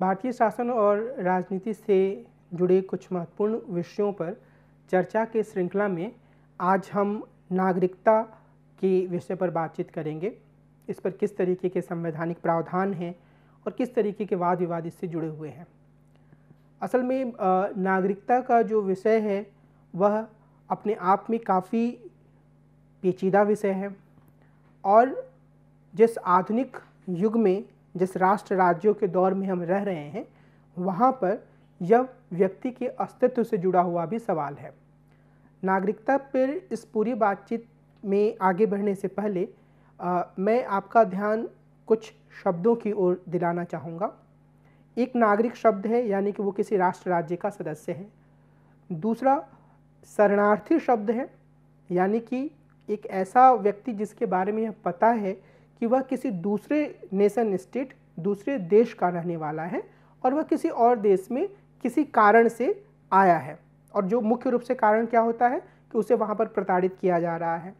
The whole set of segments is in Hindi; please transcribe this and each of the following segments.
भारतीय शासन और राजनीति से जुड़े कुछ महत्वपूर्ण विषयों पर चर्चा के श्रृंखला में आज हम नागरिकता के विषय पर बातचीत करेंगे इस पर किस तरीके के संवैधानिक प्रावधान हैं और किस तरीके के वाद विवाद इससे जुड़े हुए हैं असल में नागरिकता का जो विषय है वह अपने आप में काफ़ी पेचीदा विषय है और जिस आधुनिक युग में जिस राष्ट्र राज्यों के दौर में हम रह रहे हैं वहाँ पर यह व्यक्ति के अस्तित्व से जुड़ा हुआ भी सवाल है नागरिकता पर इस पूरी बातचीत में आगे बढ़ने से पहले आ, मैं आपका ध्यान कुछ शब्दों की ओर दिलाना चाहूँगा एक नागरिक शब्द है यानी कि वो किसी राष्ट्र राज्य का सदस्य है दूसरा शरणार्थी शब्द है यानी कि एक ऐसा व्यक्ति जिसके बारे में यह पता है कि वह किसी दूसरे नेशन स्टेट दूसरे देश का रहने वाला है और वह किसी और देश में किसी कारण से आया है और जो मुख्य रूप से कारण क्या होता है कि उसे वहाँ पर प्रताड़ित किया जा रहा है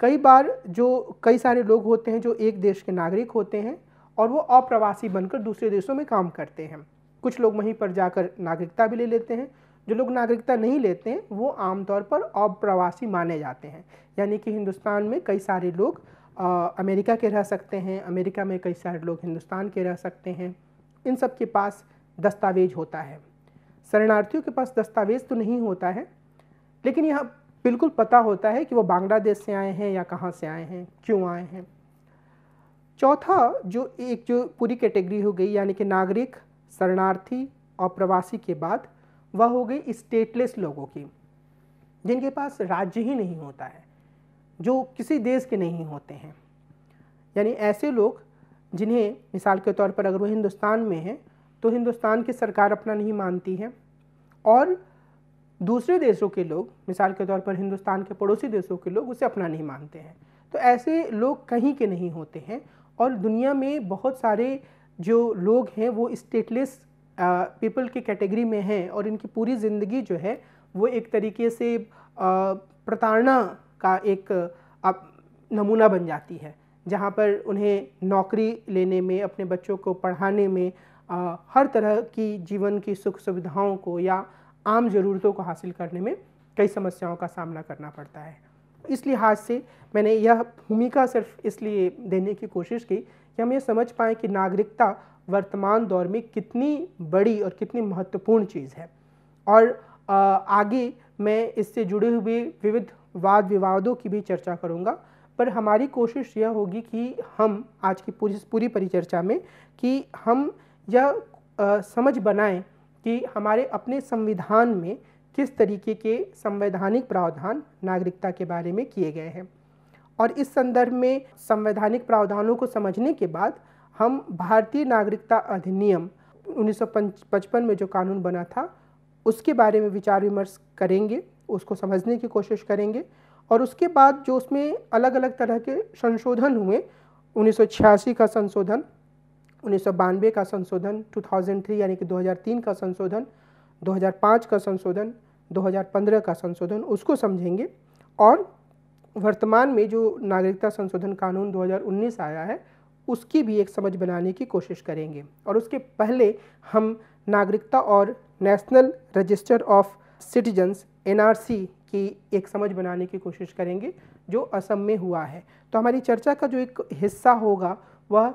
कई बार जो कई सारे लोग होते हैं जो एक देश के नागरिक होते हैं और वो अप्रवासी बनकर दूसरे देशों में काम करते हैं कुछ लोग वहीं पर जाकर नागरिकता भी ले लेते हैं जो लोग नागरिकता नहीं लेते हैं वो आमतौर पर अप्रवासी माने जाते हैं यानी कि हिंदुस्तान में कई सारे लोग अमेरिका के रह सकते हैं अमेरिका में कई सारे लोग हिंदुस्तान के रह सकते हैं इन सब के पास दस्तावेज होता है शरणार्थियों के पास दस्तावेज तो नहीं होता है लेकिन यह बिल्कुल पता होता है कि वो बांग्लादेश से आए हैं या कहाँ से आए हैं क्यों आए हैं चौथा जो एक जो पूरी कैटेगरी हो गई यानी कि नागरिक शरणार्थी और प्रवासी के बाद वह हो गई स्टेटलेस लोगों की जिनके पास राज्य ही नहीं होता है जो किसी देश के नहीं होते हैं यानी ऐसे लोग जिन्हें मिसाल के तौर पर अगर वो हिंदुस्तान में हैं तो हिंदुस्तान की सरकार अपना नहीं मानती है और दूसरे देशों के लोग मिसाल के तौर पर हिंदुस्तान के पड़ोसी देशों के लोग उसे अपना नहीं मानते हैं तो ऐसे लोग कहीं के नहीं होते हैं और दुनिया में बहुत सारे जो लोग हैं वो स्टेटलेस पीपल की कैटेगरी में हैं और इनकी पूरी ज़िंदगी जो है वो एक तरीके से प्रताड़ना का एक आप नमूना बन जाती है जहाँ पर उन्हें नौकरी लेने में अपने बच्चों को पढ़ाने में आ, हर तरह की जीवन की सुख सुविधाओं को या आम ज़रूरतों को हासिल करने में कई समस्याओं का सामना करना पड़ता है इस लिहाज से मैंने यह भूमिका सिर्फ इसलिए देने की कोशिश की कि हम ये समझ पाएँ कि नागरिकता वर्तमान दौर में कितनी बड़ी और कितनी महत्वपूर्ण चीज़ है और आगे मैं इससे जुड़े हुए विविध वाद विवादों की भी चर्चा करूँगा पर हमारी कोशिश यह होगी कि हम आज की पूरी पूरी परिचर्चा में कि हम यह समझ बनाएं कि हमारे अपने संविधान में किस तरीके के संवैधानिक प्रावधान नागरिकता के बारे में किए गए हैं और इस संदर्भ में संवैधानिक प्रावधानों को समझने के बाद हम भारतीय नागरिकता अधिनियम 1955 में जो कानून बना था उसके बारे में विचार विमर्श करेंगे उसको समझने की कोशिश करेंगे और उसके बाद जो उसमें अलग अलग तरह के संशोधन हुए उन्नीस का संशोधन उन्नीस का संशोधन 2003 यानी कि 2003 का संशोधन 2005 का संशोधन 2015 का संशोधन उसको समझेंगे और वर्तमान में जो नागरिकता संशोधन कानून 2019 आया है उसकी भी एक समझ बनाने की कोशिश करेंगे और उसके पहले हम नागरिकता और national register of citizens NRC की एक समझ बनाने की कोशिश करेंगे जो असम में हुआ है तो हमारी चर्चा का जो एक हिस्सा होगा वह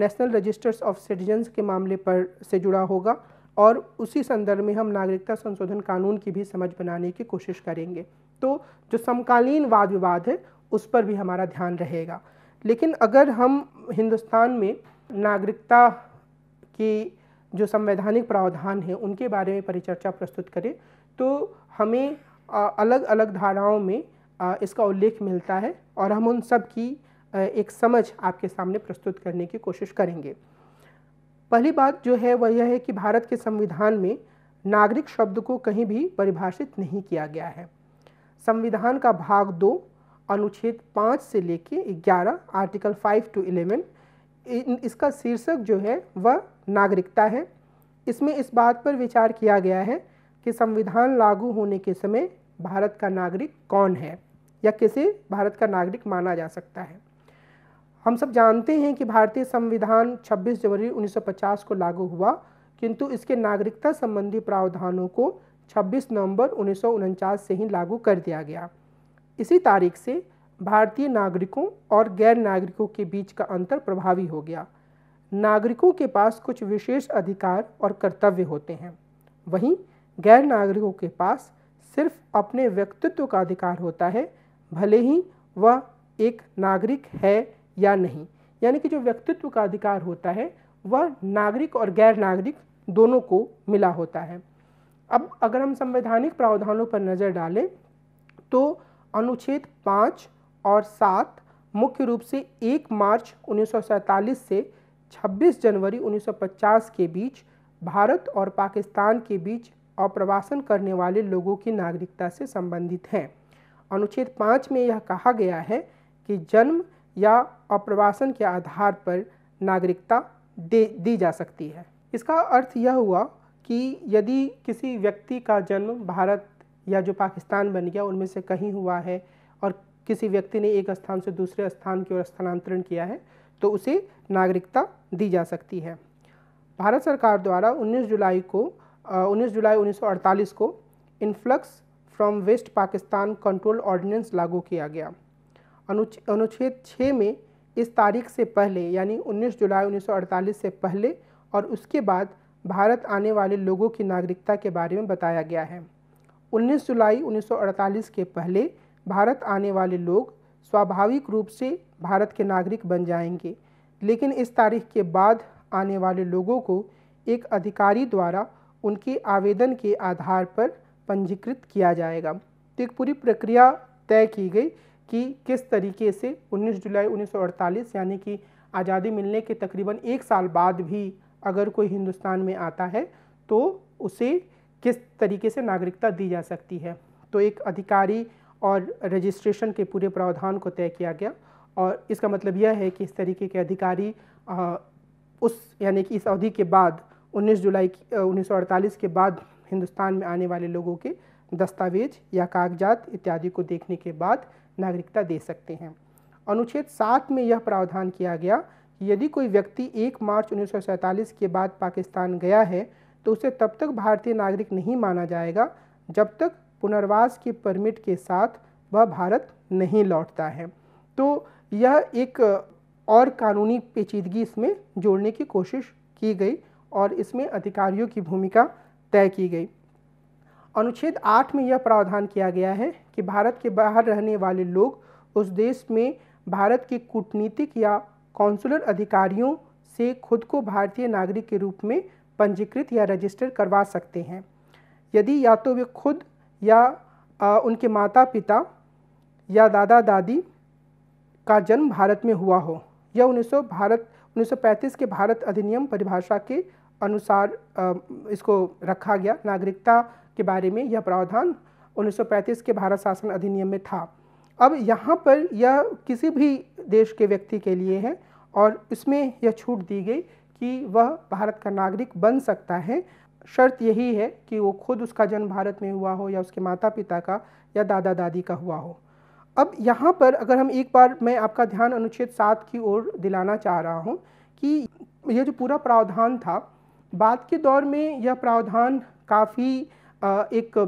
नेशनल रजिस्टर्स ऑफ सिटीजन्स के मामले पर से जुड़ा होगा और उसी संदर्भ में हम नागरिकता संशोधन कानून की भी समझ बनाने की कोशिश करेंगे तो जो समकालीन वाद विवाद है उस पर भी हमारा ध्यान रहेगा लेकिन अगर हम हिंदुस्तान में नागरिकता की जो संवैधानिक प्रावधान है उनके बारे में परिचर्चा प्रस्तुत करें तो हमें अलग अलग धाराओं में इसका उल्लेख मिलता है और हम उन सब की एक समझ आपके सामने प्रस्तुत करने की कोशिश करेंगे पहली बात जो है वह यह है कि भारत के संविधान में नागरिक शब्द को कहीं भी परिभाषित नहीं किया गया है संविधान का भाग दो अनुच्छेद पाँच से लेके ग्यारह आर्टिकल फाइव टू इलेवन इसका शीर्षक जो है वह नागरिकता है इसमें इस बात पर विचार किया गया है कि संविधान लागू होने के समय भारत का नागरिक कौन है या किसे भारत का नागरिक माना जा सकता है हम सब जानते हैं कि भारतीय संविधान 26 जनवरी 1950 को लागू हुआ किंतु इसके नागरिकता संबंधी प्रावधानों को 26 नवंबर उन्नीस से ही लागू कर दिया गया इसी तारीख से भारतीय नागरिकों और गैर नागरिकों के बीच का अंतर प्रभावी हो गया नागरिकों के पास कुछ विशेष अधिकार और कर्तव्य होते हैं वहीं गैर नागरिकों के पास सिर्फ अपने व्यक्तित्व का अधिकार होता है भले ही वह एक नागरिक है या नहीं यानी कि जो व्यक्तित्व का अधिकार होता है वह नागरिक और गैर नागरिक दोनों को मिला होता है अब अगर हम संवैधानिक प्रावधानों पर नज़र डालें तो अनुच्छेद पाँच और सात मुख्य रूप से एक मार्च उन्नीस से 26 जनवरी 1950 के बीच भारत और पाकिस्तान के बीच और प्रवासन करने वाले लोगों की नागरिकता से संबंधित हैं अनुच्छेद पाँच में यह कहा गया है कि जन्म या अप्रवासन के आधार पर नागरिकता दे दी जा सकती है इसका अर्थ यह हुआ कि यदि किसी व्यक्ति का जन्म भारत या जो पाकिस्तान बन गया उनमें से कहीं हुआ है और किसी व्यक्ति ने एक स्थान से दूसरे स्थान की ओर स्थानांतरण किया है तो उसे नागरिकता दी जा सकती है भारत सरकार द्वारा 19 जुलाई को उन्नीस जुलाई 1948 को influx from west Pakistan control ordinance लागू किया गया अनुच्छेद छः में इस तारीख से पहले यानी 19 जुलाई 1948 से पहले और उसके बाद भारत आने वाले लोगों की नागरिकता के बारे में बताया गया है 19 जुलाई 1948 के पहले भारत आने वाले लोग स्वाभाविक रूप से भारत के नागरिक बन जाएंगे लेकिन इस तारीख के बाद आने वाले लोगों को एक अधिकारी द्वारा उनके आवेदन के आधार पर पंजीकृत किया जाएगा तो एक पूरी प्रक्रिया तय की गई कि किस तरीके से 19 जुलाई 1948 यानी कि आज़ादी मिलने के तकरीबन एक साल बाद भी अगर कोई हिंदुस्तान में आता है तो उसे किस तरीके से नागरिकता दी जा सकती है तो एक अधिकारी और रजिस्ट्रेशन के पूरे प्रावधान को तय किया गया और इसका मतलब यह है कि इस तरीके के अधिकारी आ, उस यानी कि इस अवधि के बाद 19 जुलाई उन्नीस के बाद हिंदुस्तान में आने वाले लोगों के दस्तावेज या कागजात इत्यादि को देखने के बाद नागरिकता दे सकते हैं अनुच्छेद सात में यह प्रावधान किया गया कि यदि कोई व्यक्ति 1 मार्च उन्नीस के बाद पाकिस्तान गया है तो उसे तब तक भारतीय नागरिक नहीं माना जाएगा जब तक पुनर्वास के परमिट के साथ वह भारत नहीं लौटता है तो यह एक और कानूनी पेचीदगी इसमें जोड़ने की कोशिश की गई और इसमें अधिकारियों की भूमिका तय की गई अनुच्छेद आठ में यह प्रावधान किया गया है कि भारत के बाहर रहने वाले लोग उस देश में भारत के कूटनीतिक या कौंसुलर अधिकारियों से खुद को भारतीय नागरिक के रूप में पंजीकृत या रजिस्टर करवा सकते हैं यदि या तो वे खुद या आ, उनके माता पिता या दादा दादी का जन्म भारत में हुआ हो या उन्नीस भारत 1935 के भारत अधिनियम परिभाषा के अनुसार इसको रखा गया नागरिकता के बारे में यह प्रावधान 1935 के भारत शासन अधिनियम में था अब यहाँ पर यह किसी भी देश के व्यक्ति के लिए है और इसमें यह छूट दी गई कि वह भारत का नागरिक बन सकता है शर्त यही है कि वो खुद उसका जन्म भारत में हुआ हो या उसके माता पिता का या दादा दादी का हुआ हो अब यहाँ पर अगर हम एक बार मैं आपका ध्यान अनुच्छेद सात की ओर दिलाना चाह रहा हूँ कि यह जो पूरा प्रावधान था बाद के दौर में यह प्रावधान काफ़ी एक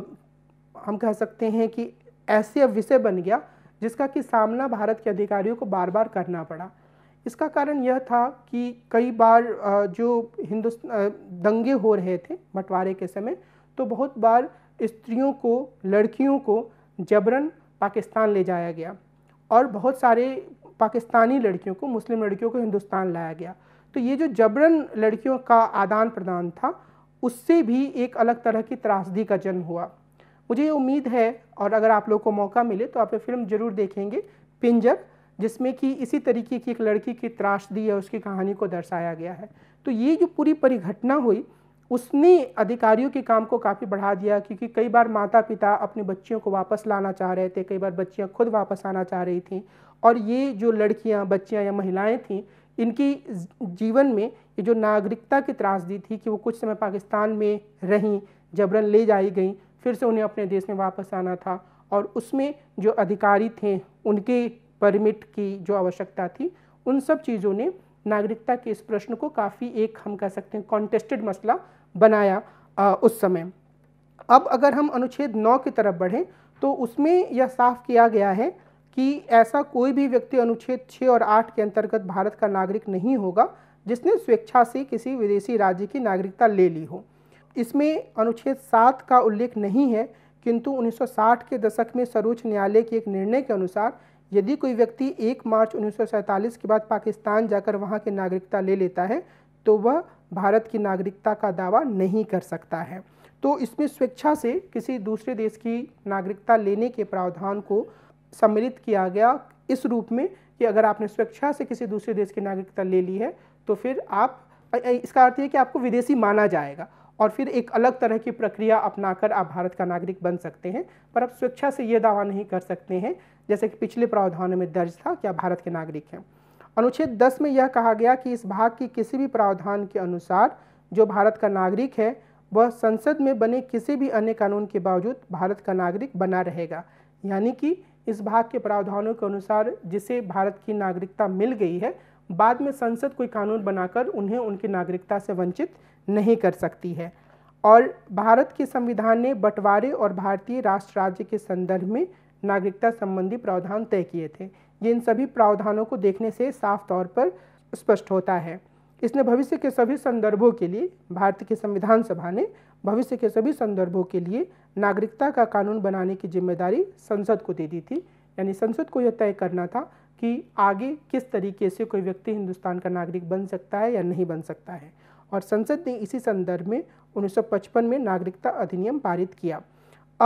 हम कह सकते हैं कि ऐसे विषय बन गया जिसका कि सामना भारत के अधिकारियों को बार बार करना पड़ा इसका कारण यह था कि कई बार जो हिंदुस्त दंगे हो रहे थे बंटवारे के समय तो बहुत बार स्त्रियों को लड़कियों को जबरन पाकिस्तान ले जाया गया और बहुत सारे पाकिस्तानी लड़कियों को मुस्लिम लड़कियों को हिंदुस्तान लाया गया तो ये जो जबरन लड़कियों का आदान प्रदान था उससे भी एक अलग तरह की त्रासदी का जन्म हुआ मुझे ये उम्मीद है और अगर आप लोग को मौका मिले तो आप ये फिल्म ज़रूर देखेंगे पिंजर जिसमें कि इसी तरीके की एक लड़की की त्रासदी या उसकी कहानी को दर्शाया गया है तो ये जो पूरी परिघटना हुई उसने अधिकारियों के काम को काफ़ी बढ़ा दिया क्योंकि कई बार माता पिता अपने बच्चियों को वापस लाना चाह रहे थे कई बार बच्चियाँ खुद वापस आना चाह रही थीं और ये जो लड़कियाँ बच्चियाँ या महिलाएँ थीं इनकी जीवन में ये जो नागरिकता की त्रासदी थी कि वो कुछ समय पाकिस्तान में रहीं जबरन ले जाई गई फिर से उन्हें अपने देश में वापस आना था और उसमें जो अधिकारी थे उनके परमिट की जो आवश्यकता थी उन सब चीज़ों ने नागरिकता के इस प्रश्न को काफ़ी एक हम कह सकते हैं कॉन्टेस्टेड मसला बनाया आ, उस समय अब अगर हम अनुच्छेद नौ की तरफ बढ़ें तो उसमें यह साफ किया गया है कि ऐसा कोई भी व्यक्ति अनुच्छेद 6 और 8 के अंतर्गत भारत का नागरिक नहीं होगा जिसने स्वेच्छा से किसी विदेशी राज्य की नागरिकता ले ली हो इसमें अनुच्छेद 7 का उल्लेख नहीं है किंतु 1960 के दशक में सर्वोच्च न्यायालय के एक निर्णय के अनुसार यदि कोई व्यक्ति 1 मार्च उन्नीस के बाद पाकिस्तान जाकर वहाँ की नागरिकता ले लेता है तो वह भारत की नागरिकता का दावा नहीं कर सकता है तो इसमें स्वेच्छा से किसी दूसरे देश की नागरिकता लेने के प्रावधान को सम्मिलित किया गया इस रूप में कि अगर आपने स्वेच्छा से किसी दूसरे देश की नागरिकता ले ली है तो फिर आप इसका अर्थ है कि आपको विदेशी माना जाएगा और फिर एक अलग तरह की प्रक्रिया अपनाकर आप भारत का नागरिक बन सकते हैं पर आप स्वेच्छा से ये दावा नहीं कर सकते हैं जैसे कि पिछले प्रावधानों में दर्ज था कि आप भारत के नागरिक हैं अनुच्छेद दस में यह कहा गया कि इस भाग के किसी भी प्रावधान के अनुसार जो भारत का नागरिक है वह संसद में बने किसी भी अन्य कानून के बावजूद भारत का नागरिक बना रहेगा यानी कि इस भाग के प्रावधानों के अनुसार जिसे भारत की नागरिकता मिल गई है बाद में संसद कोई कानून बनाकर उन्हें उनकी नागरिकता से वंचित नहीं कर सकती है और भारत के संविधान ने बंटवारे और भारतीय राष्ट्र राज्य के संदर्भ में नागरिकता संबंधी प्रावधान तय किए थे ये इन सभी प्रावधानों को देखने से साफ तौर पर स्पष्ट होता है इसने भविष्य के सभी संदर्भों के लिए भारत के संविधान सभा ने भविष्य के सभी संदर्भों के लिए नागरिकता का कानून बनाने की जिम्मेदारी संसद को दे दी थी यानी संसद को यह तय करना था कि आगे किस तरीके से कोई व्यक्ति हिंदुस्तान का नागरिक बन सकता है या नहीं बन सकता है और संसद ने इसी संदर्भ में 1955 में नागरिकता अधिनियम पारित किया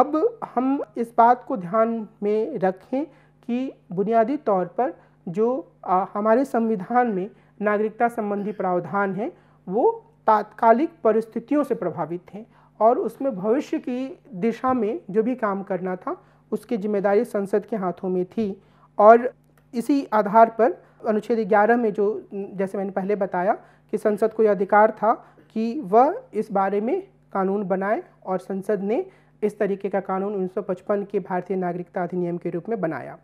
अब हम इस बात को ध्यान में रखें कि बुनियादी तौर पर जो आ, हमारे संविधान में नागरिकता संबंधी प्रावधान हैं वो तात्कालिक परिस्थितियों से प्रभावित हैं और उसमें भविष्य की दिशा में जो भी काम करना था उसकी जिम्मेदारी संसद के हाथों में थी और इसी आधार पर अनुच्छेद ग्यारह में जो जैसे मैंने पहले बताया कि संसद को यह अधिकार था कि वह इस बारे में कानून बनाए और संसद ने इस तरीके का कानून 1955 के भारतीय नागरिकता अधिनियम के रूप में बनाया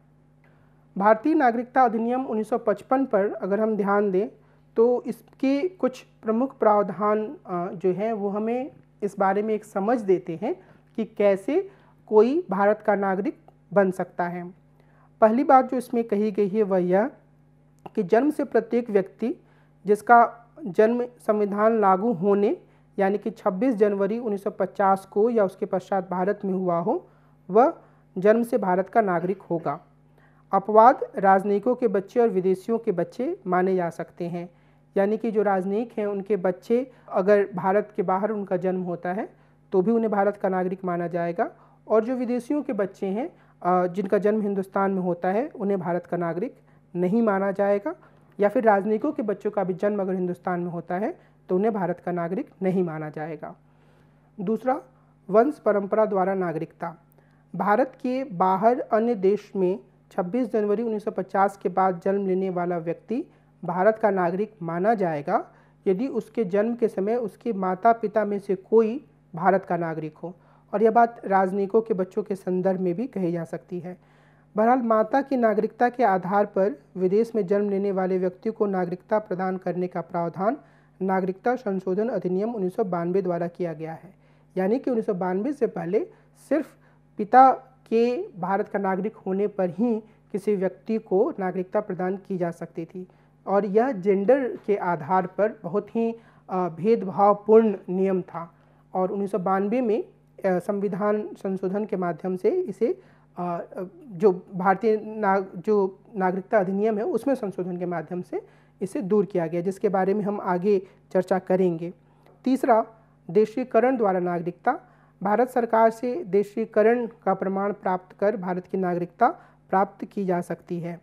भारतीय नागरिकता अधिनियम 1955 पर अगर हम ध्यान दें तो इसके कुछ प्रमुख प्रावधान जो हैं वो हमें इस बारे में एक समझ देते हैं कि कैसे कोई भारत का नागरिक बन सकता है पहली बात जो इसमें कही गई है वह यह कि जन्म से प्रत्येक व्यक्ति जिसका जन्म संविधान लागू होने यानी कि 26 जनवरी 1950 को या उसके पश्चात भारत में हुआ हो वह जन्म से भारत का नागरिक होगा अपवाद राजनयिकों के बच्चे और विदेशियों के बच्चे माने जा सकते हैं यानी कि जो राजनयिक हैं उनके बच्चे अगर भारत के बाहर उनका जन्म होता है तो भी उन्हें भारत का नागरिक माना जाएगा और जो विदेशियों के बच्चे हैं जिनका जन्म हिंदुस्तान में होता है उन्हें भारत का नागरिक नहीं माना जाएगा या फिर राजनयिकों के बच्चों का भी जन्म अगर हिंदुस्तान में होता है तो उन्हें भारत का नागरिक नहीं माना जाएगा दूसरा वंश परंपरा द्वारा नागरिकता भारत के बाहर अन्य देश में 26 जनवरी 1950 के बाद जन्म लेने वाला व्यक्ति भारत का नागरिक माना जाएगा यदि उसके जन्म के समय उसके माता पिता में से कोई भारत का नागरिक हो और यह बात राजनयिकों के बच्चों के संदर्भ में भी कही जा सकती है बहरहाल माता की नागरिकता के आधार पर विदेश में जन्म लेने वाले व्यक्ति को नागरिकता प्रदान करने का प्रावधान नागरिकता संशोधन अधिनियम उन्नीस द्वारा किया गया है यानी कि उन्नीस से पहले सिर्फ पिता के भारत का नागरिक होने पर ही किसी व्यक्ति को नागरिकता प्रदान की जा सकती थी और यह जेंडर के आधार पर बहुत ही भेदभावपूर्ण नियम था और उन्नीस में संविधान संशोधन के माध्यम से इसे जो भारतीय नाग जो नागरिकता अधिनियम है उसमें संशोधन के माध्यम से इसे दूर किया गया जिसके बारे में हम आगे चर्चा करेंगे तीसरा देशीकरण द्वारा नागरिकता भारत सरकार से देशीकरण का प्रमाण प्राप्त कर भारत की नागरिकता प्राप्त की जा सकती है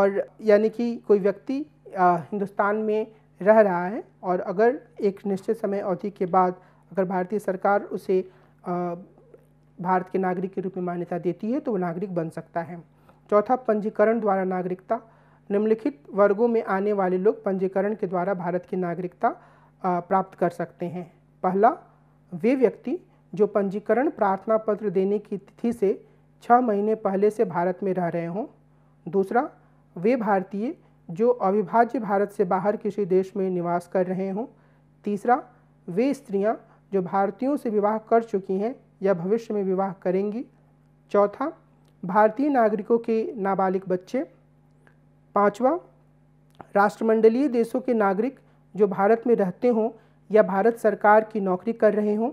और यानी कि कोई व्यक्ति हिंदुस्तान में रह रहा है और अगर एक निश्चित समय अवधि के बाद अगर भारतीय सरकार उसे भारत के नागरिक के रूप में मान्यता देती है तो वो नागरिक बन सकता है चौथा पंजीकरण द्वारा नागरिकता निम्नलिखित वर्गों में आने वाले लोग पंजीकरण के द्वारा भारत की नागरिकता प्राप्त कर सकते हैं पहला वे व्यक्ति जो पंजीकरण प्रार्थना पत्र देने की तिथि से छः महीने पहले से भारत में रह रहे हों दूसरा वे भारतीय जो अविभाज्य भारत से बाहर किसी देश में निवास कर रहे हों तीसरा वे स्त्रियां जो भारतीयों से विवाह कर चुकी हैं या भविष्य में विवाह करेंगी चौथा भारतीय नागरिकों के नाबालिग बच्चे पांचवा राष्ट्रमंडलीय देशों के नागरिक जो भारत में रहते हों या भारत सरकार की नौकरी कर रहे हों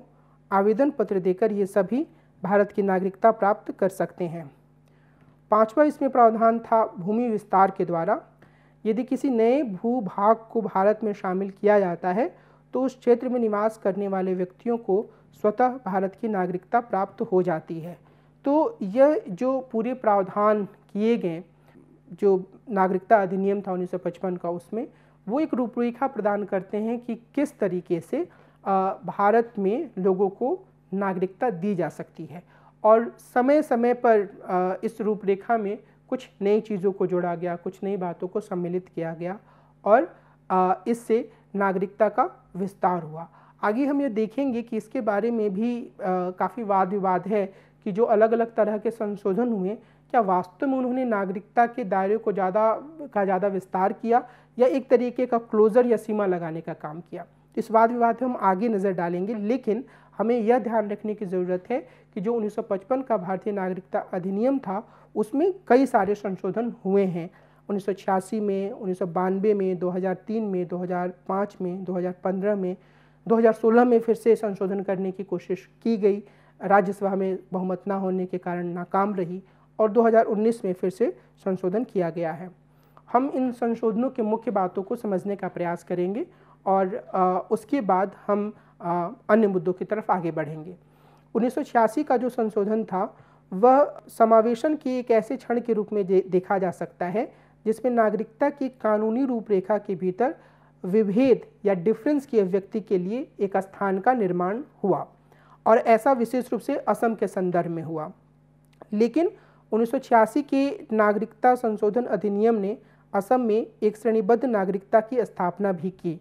आवेदन पत्र देकर ये सभी भारत की नागरिकता प्राप्त कर सकते हैं पांचवा इसमें प्रावधान था भूमि विस्तार के द्वारा यदि किसी नए भू भाग को भारत में शामिल किया जाता है तो उस क्षेत्र में निवास करने वाले व्यक्तियों को स्वतः भारत की नागरिकता प्राप्त हो जाती है तो यह जो पूरे प्रावधान किए गए जो नागरिकता अधिनियम था उन्नीस का उसमें वो एक रूपरेखा प्रदान करते हैं कि किस तरीके से भारत में लोगों को नागरिकता दी जा सकती है और समय समय पर इस रूपरेखा में कुछ नई चीज़ों को जोड़ा गया कुछ नई बातों को सम्मिलित किया गया और इससे नागरिकता का विस्तार हुआ आगे हम ये देखेंगे कि इसके बारे में भी काफ़ी वाद विवाद है कि जो अलग अलग तरह के संशोधन हुए क्या वास्तव में उन्होंने नागरिकता के दायरे को ज़्यादा का ज़्यादा विस्तार किया या एक तरीके का क्लोज़र या सीमा लगाने का काम किया तो इस वाद विवाद में हम आगे नज़र डालेंगे लेकिन हमें यह ध्यान रखने की ज़रूरत है कि जो 1955 का भारतीय नागरिकता अधिनियम था उसमें कई सारे संशोधन हुए हैं उन्नीस में उन्नीस में 2003 में 2005 में 2015 में 2016 में फिर से संशोधन करने की कोशिश की गई राज्यसभा में बहुमत ना होने के कारण नाकाम रही और 2019 में फिर से संशोधन किया गया है हम इन संशोधनों के मुख्य बातों को समझने का प्रयास करेंगे और उसके बाद हम अन्य मुद्दों की तरफ आगे बढ़ेंगे 1986 का जो संशोधन था वह समावेशन के एक ऐसे क्षण के रूप में दे, देखा जा सकता है जिसमें नागरिकता की कानूनी रूपरेखा के भीतर विभेद या डिफरेंस की अभिव्यक्ति के लिए एक स्थान का निर्माण हुआ और ऐसा विशेष रूप से असम के संदर्भ में हुआ लेकिन 1986 के नागरिकता संशोधन अधिनियम ने असम में एक श्रेणीबद्ध नागरिकता की स्थापना भी की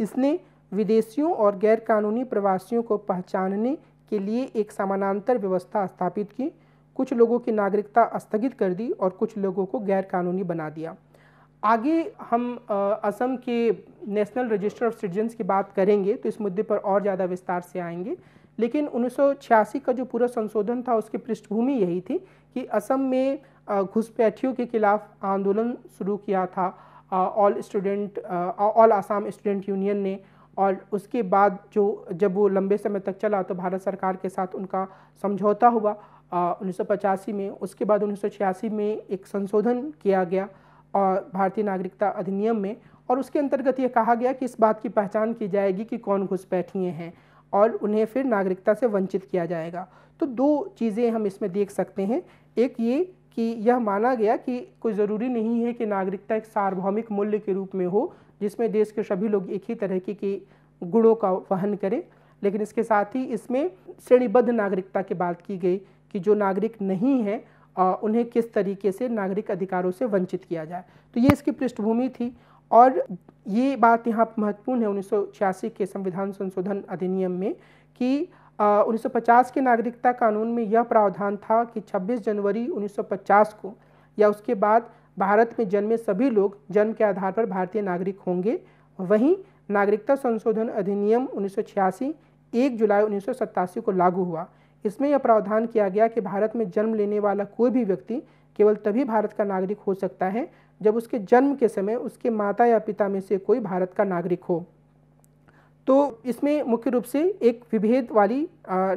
इसने विदेशियों और गैरकानूनी प्रवासियों को पहचानने के लिए एक समानांतर व्यवस्था स्थापित की कुछ लोगों की नागरिकता स्थगित कर दी और कुछ लोगों को गैरकानूनी बना दिया आगे हम असम के नेशनल रजिस्टर ऑफ सिटीजन्स की बात करेंगे तो इस मुद्दे पर और ज़्यादा विस्तार से आएंगे लेकिन 1986 का जो पूरा संशोधन था उसकी पृष्ठभूमि यही थी कि असम में घुसपैठियों के खिलाफ आंदोलन शुरू किया था all student all Assam student union ने और उसके बाद जो जब वो लंबे समय तक चला तो भारत सरकार के साथ उनका समझौता हुआ उन्नीस में उसके बाद उन्नीस में एक संशोधन किया गया और भारतीय नागरिकता अधिनियम में और उसके अंतर्गत ये कहा गया कि इस बात की पहचान की जाएगी कि कौन घुसपैठिए हैं और उन्हें फिर नागरिकता से वंचित किया जाएगा तो दो चीज़ें हम इसमें देख सकते हैं एक ये कि यह माना गया कि कोई ज़रूरी नहीं है कि नागरिकता एक सार्वभौमिक मूल्य के रूप में हो जिसमें देश के सभी लोग एक ही तरह की, गुणों का वहन करें लेकिन इसके साथ ही इसमें श्रेणीबद्ध नागरिकता की बात की गई कि जो नागरिक नहीं है उन्हें किस तरीके से नागरिक अधिकारों से वंचित किया जाए तो ये इसकी पृष्ठभूमि थी और ये बात यहाँ महत्वपूर्ण है उन्नीस के संविधान संशोधन अधिनियम में कि 1950 के नागरिकता कानून में यह प्रावधान था कि 26 जनवरी 1950 को या उसके बाद भारत में जन्मे सभी लोग जन्म के आधार पर भारतीय नागरिक होंगे वहीं नागरिकता संशोधन अधिनियम उन्नीस 1 जुलाई उन्नीस को लागू हुआ इसमें यह प्रावधान किया गया कि भारत में जन्म लेने वाला कोई भी व्यक्ति केवल तभी भारत का नागरिक हो सकता है जब उसके जन्म के समय उसके माता या पिता में से कोई भारत का नागरिक हो तो इसमें मुख्य रूप से एक विभेद वाली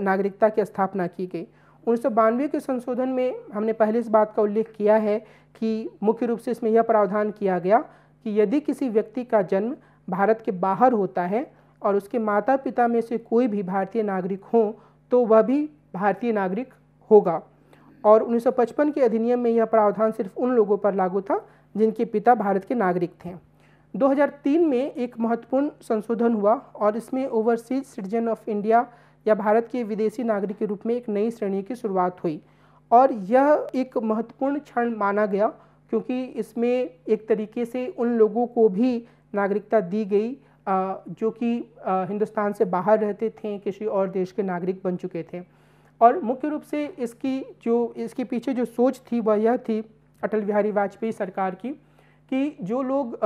नागरिकता की स्थापना की गई उन्नीस के संशोधन में हमने पहले इस बात का उल्लेख किया है कि मुख्य रूप से इसमें यह प्रावधान किया गया कि यदि किसी व्यक्ति का जन्म भारत के बाहर होता है और उसके माता पिता में से कोई भी भारतीय नागरिक हो तो वह भी भारतीय नागरिक होगा और 1955 के अधिनियम में यह प्रावधान सिर्फ उन लोगों पर लागू था जिनके पिता भारत के नागरिक थे 2003 में एक महत्वपूर्ण संशोधन हुआ और इसमें ओवरसीज सिटीजन ऑफ इंडिया या भारत के विदेशी नागरिक के रूप में एक नई श्रेणी की शुरुआत हुई और यह एक महत्वपूर्ण क्षण माना गया क्योंकि इसमें एक तरीके से उन लोगों को भी नागरिकता दी गई जो कि हिंदुस्तान से बाहर रहते थे किसी और देश के नागरिक बन चुके थे और मुख्य रूप से इसकी जो इसके पीछे जो सोच थी वह यह थी अटल बिहारी वाजपेयी सरकार की कि जो लोग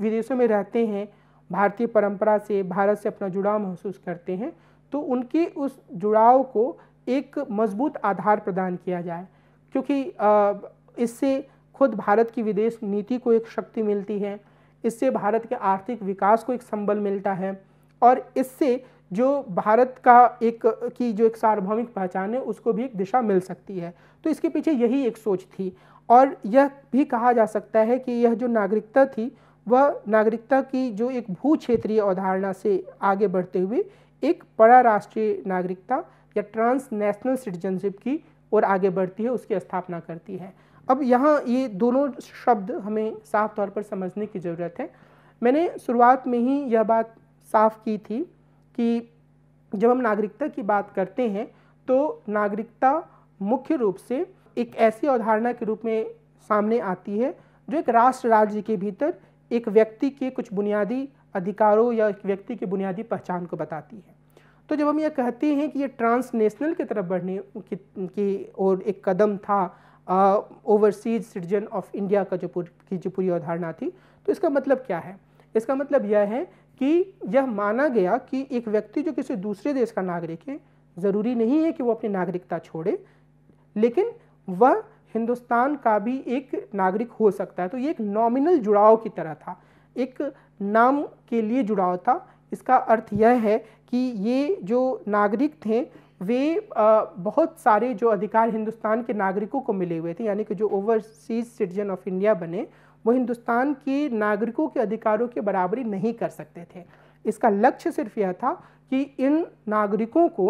विदेशों में रहते हैं भारतीय परंपरा से भारत से अपना जुड़ाव महसूस करते हैं तो उनके उस जुड़ाव को एक मजबूत आधार प्रदान किया जाए क्योंकि इससे खुद भारत की विदेश नीति को एक शक्ति मिलती है इससे भारत के आर्थिक विकास को एक संबल मिलता है और इससे जो भारत का एक की जो एक सार्वभौमिक पहचान है उसको भी एक दिशा मिल सकती है तो इसके पीछे यही एक सोच थी और यह भी कहा जा सकता है कि यह जो नागरिकता थी वह नागरिकता की जो एक भू क्षेत्रीय अवधारणा से आगे बढ़ते हुए एक पराराष्ट्रीय नागरिकता या ट्रांस नेशनल सिटीजनशिप की ओर आगे बढ़ती है उसकी स्थापना करती है अब यहाँ ये दोनों शब्द हमें साफ तौर पर समझने की ज़रूरत है मैंने शुरुआत में ही यह बात साफ की थी कि जब हम नागरिकता की बात करते हैं तो नागरिकता मुख्य रूप से एक ऐसी अवधारणा के रूप में सामने आती है जो एक राष्ट्र राज्य के भीतर एक व्यक्ति के कुछ बुनियादी अधिकारों या एक व्यक्ति की बुनियादी पहचान को बताती है तो जब हम यह कहते हैं कि ये ट्रांसनेशनल की तरफ बढ़ने की, और एक कदम था ओवरसीज सिटीजन ऑफ इंडिया का जो पूरी की जो पूरी अवधारणा थी तो इसका मतलब क्या है इसका मतलब यह है कि यह माना गया कि एक व्यक्ति जो किसी दूसरे देश का नागरिक है ज़रूरी नहीं है कि वो अपनी नागरिकता छोड़े लेकिन वह हिंदुस्तान का भी एक नागरिक हो सकता है तो ये एक नॉमिनल जुड़ाव की तरह था एक नाम के लिए जुड़ाव था इसका अर्थ यह है कि ये जो नागरिक थे वे बहुत सारे जो अधिकार हिंदुस्तान के नागरिकों को मिले हुए थे यानी कि जो ओवरसीज सिटीजन ऑफ इंडिया बने वो हिंदुस्तान के नागरिकों के अधिकारों के बराबरी नहीं कर सकते थे इसका लक्ष्य सिर्फ यह था कि इन नागरिकों को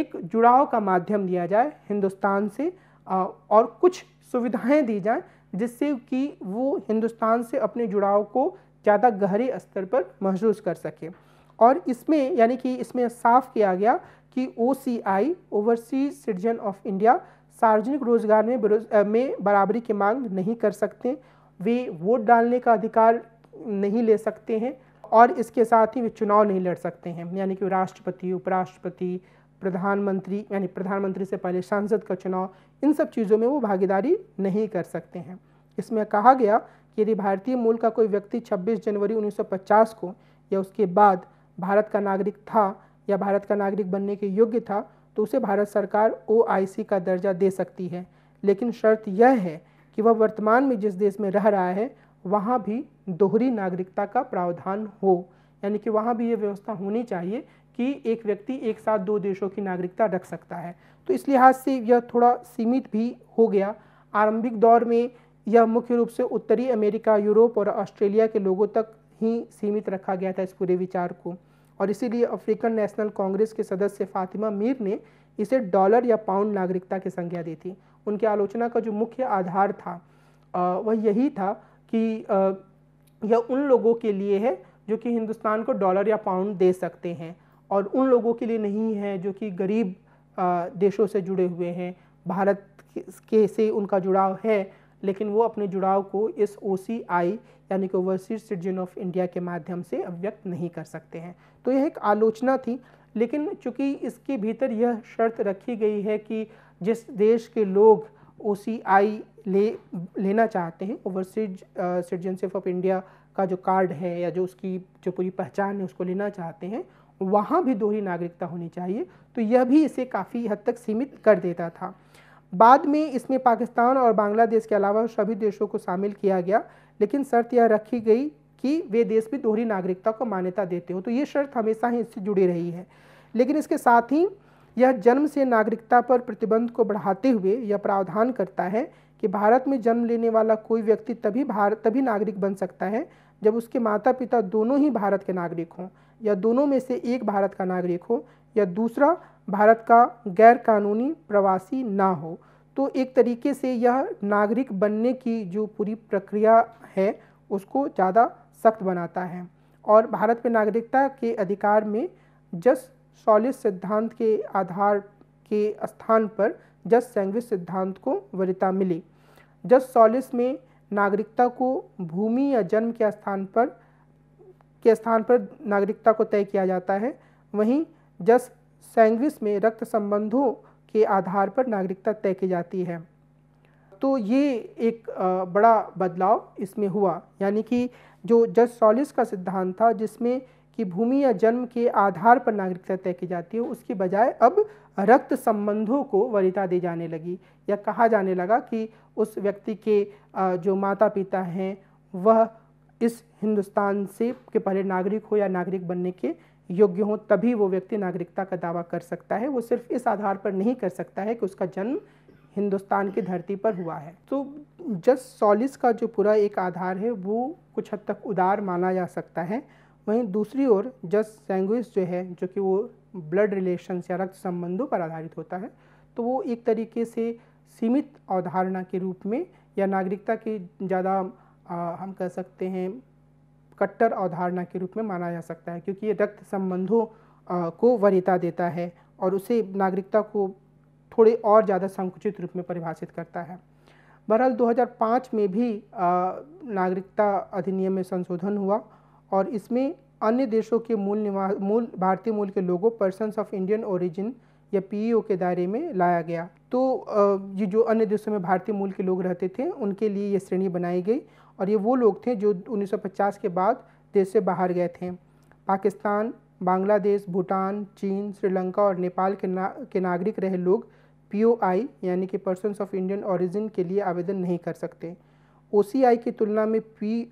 एक जुड़ाव का माध्यम दिया जाए हिंदुस्तान से और कुछ सुविधाएं दी जाएं जिससे कि वो हिंदुस्तान से अपने जुड़ाव को ज़्यादा गहरे स्तर पर महसूस कर सकें और इसमें यानी कि इसमें साफ किया गया कि O C I overseas citizen of India सार्वजनिक रोजगार में में बराबरी की मांग नहीं कर सकते वे वोट डालने का अधिकार नहीं ले सकते हैं और इसके साथ ही वे चुनाव नहीं लड़ सकते हैं यानी कि राष्ट्रपति उपराष्ट्रपति प्रधानमंत्री यानी प्रधानमंत्री से पहले सांसद का चुनाव इन सब चीज़ों में वो भागीदारी नहीं कर सकते हैं इसमें कहा गया कि यदि भारतीय मूल का कोई व्यक्ति 26 जनवरी 1950 को या उसके बाद भारत का नागरिक था या भारत का नागरिक बनने के योग्य था तो उसे भारत सरकार ओ का दर्जा दे सकती है लेकिन शर्त यह है कि वह वर्तमान में जिस देश में रह रहा है वहाँ भी दोहरी नागरिकता का प्रावधान हो यानी कि वहाँ भी ये व्यवस्था होनी चाहिए कि एक व्यक्ति एक साथ दो देशों की नागरिकता रख सकता है तो इस लिहाज से यह थोड़ा सीमित भी हो गया आरंभिक दौर में यह मुख्य रूप से उत्तरी अमेरिका यूरोप और ऑस्ट्रेलिया के लोगों तक ही सीमित रखा गया था इस पूरे विचार को और इसीलिए अफ्रीकन नेशनल कांग्रेस के सदस्य फातिमा मीर ने इसे डॉलर या पाउंड नागरिकता की संज्ञा दी थी उनकी आलोचना का जो मुख्य आधार था वह यही था कि यह उन लोगों के लिए है जो कि हिंदुस्तान को डॉलर या पाउंड दे सकते हैं और उन लोगों के लिए नहीं है जो कि गरीब देशों से जुड़े हुए हैं भारत के से उनका जुड़ाव है लेकिन वो अपने जुड़ाव को इस ओ यानी कि ओवरसीज सिटीजन ऑफ इंडिया के माध्यम से अभिव्यक्त नहीं कर सकते हैं तो यह एक आलोचना थी लेकिन चूंकि इसके भीतर यह शर्त रखी गई है कि जिस देश के लोग ओ ले लेना चाहते हैं ओवरसीज सिटीजनशिप ऑफ इंडिया का जो कार्ड है या जो उसकी जो पूरी पहचान है उसको लेना चाहते हैं वहाँ भी दोहरी नागरिकता होनी चाहिए तो यह भी इसे काफ़ी हद तक सीमित कर देता था बाद में इसमें पाकिस्तान और बांग्लादेश के अलावा सभी देशों को शामिल किया गया लेकिन शर्त यह रखी गई कि वे देश भी दोहरी नागरिकता को मान्यता देते हो तो ये शर्त हमेशा ही इससे जुड़ी रही है लेकिन इसके साथ ही यह जन्म से नागरिकता पर प्रतिबंध को बढ़ाते हुए यह प्रावधान करता है कि भारत में जन्म लेने वाला कोई व्यक्ति तभी भारत तभी नागरिक बन सकता है जब उसके माता पिता दोनों ही भारत के नागरिक हों या दोनों में से एक भारत का नागरिक हो या दूसरा भारत का गैर कानूनी प्रवासी ना हो तो एक तरीके से यह नागरिक बनने की जो पूरी प्रक्रिया है उसको ज़्यादा सख्त बनाता है और भारत में नागरिकता के अधिकार में जस सॉलिस सिद्धांत के आधार के स्थान पर जस सैंगविस सिद्धांत को वरिता मिली जस सॉलिस में नागरिकता को भूमि या जन्म के स्थान पर के स्थान पर नागरिकता को तय किया जाता है वहीं जस सैंग्रिस में रक्त संबंधों के आधार पर नागरिकता तय की जाती है तो ये एक बड़ा बदलाव इसमें हुआ यानी कि जो जस सॉलिस का सिद्धांत था जिसमें कि भूमि या जन्म के आधार पर नागरिकता तय की जाती है उसकी बजाय अब रक्त संबंधों को वरीता दी जाने लगी या कहा जाने लगा कि उस व्यक्ति के जो माता पिता हैं वह इस हिंदुस्तान से के पहले नागरिक हो या नागरिक बनने के योग्य हो तभी वो व्यक्ति नागरिकता का दावा कर सकता है वो सिर्फ इस आधार पर नहीं कर सकता है कि उसका जन्म हिंदुस्तान की धरती पर हुआ है तो जस्ट सॉलिस का जो पूरा एक आधार है वो कुछ हद तक उदार माना जा सकता है वहीं दूसरी ओर जस सैंगुइस जो है जो कि वो ब्लड रिलेशंस या रक्त संबंधों पर आधारित होता है तो वो एक तरीके से सीमित अवधारणा के रूप में या नागरिकता के ज़्यादा हम कह सकते हैं कट्टर अवधारणा के रूप में माना जा सकता है क्योंकि ये रक्त संबंधों को वरीयता देता है और उसे नागरिकता को थोड़े और ज़्यादा संकुचित रूप में परिभाषित करता है बहरहाल 2005 में भी नागरिकता अधिनियम में संशोधन हुआ और इसमें अन्य देशों के मूल निवास मूल भारतीय मूल के लोगों पर्सनस ऑफ इंडियन ओरिजिन या पी e के दायरे में लाया गया तो ये जो अन्य देशों में भारतीय मूल के लोग रहते थे उनके लिए ये श्रेणी बनाई गई और ये वो लोग थे जो 1950 के बाद देश से बाहर गए थे पाकिस्तान बांग्लादेश भूटान चीन श्रीलंका और नेपाल के ना के नागरिक रहे लोग पी यानी कि पर्सनस ऑफ इंडियन ओरिजिन के लिए आवेदन नहीं कर सकते ओ की तुलना में पी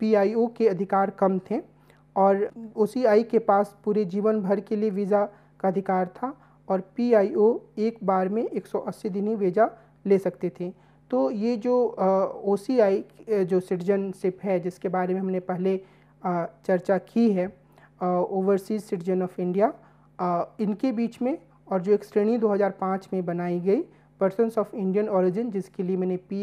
पीआईओ के अधिकार कम थे और ओसीआई के पास पूरे जीवन भर के लिए वीज़ा का अधिकार था और पीआईओ एक बार में 180 ही वीज़ा ले सकते थे तो ये जो ओ जो सिटीजनशिप है जिसके बारे में हमने पहले आ, चर्चा की है ओवरसीज सिटीजन ऑफ इंडिया इनके बीच में और जो एक श्रेणी 2005 में बनाई गई पर्सनस ऑफ इंडियन ओरिजिन जिसके लिए मैंने पी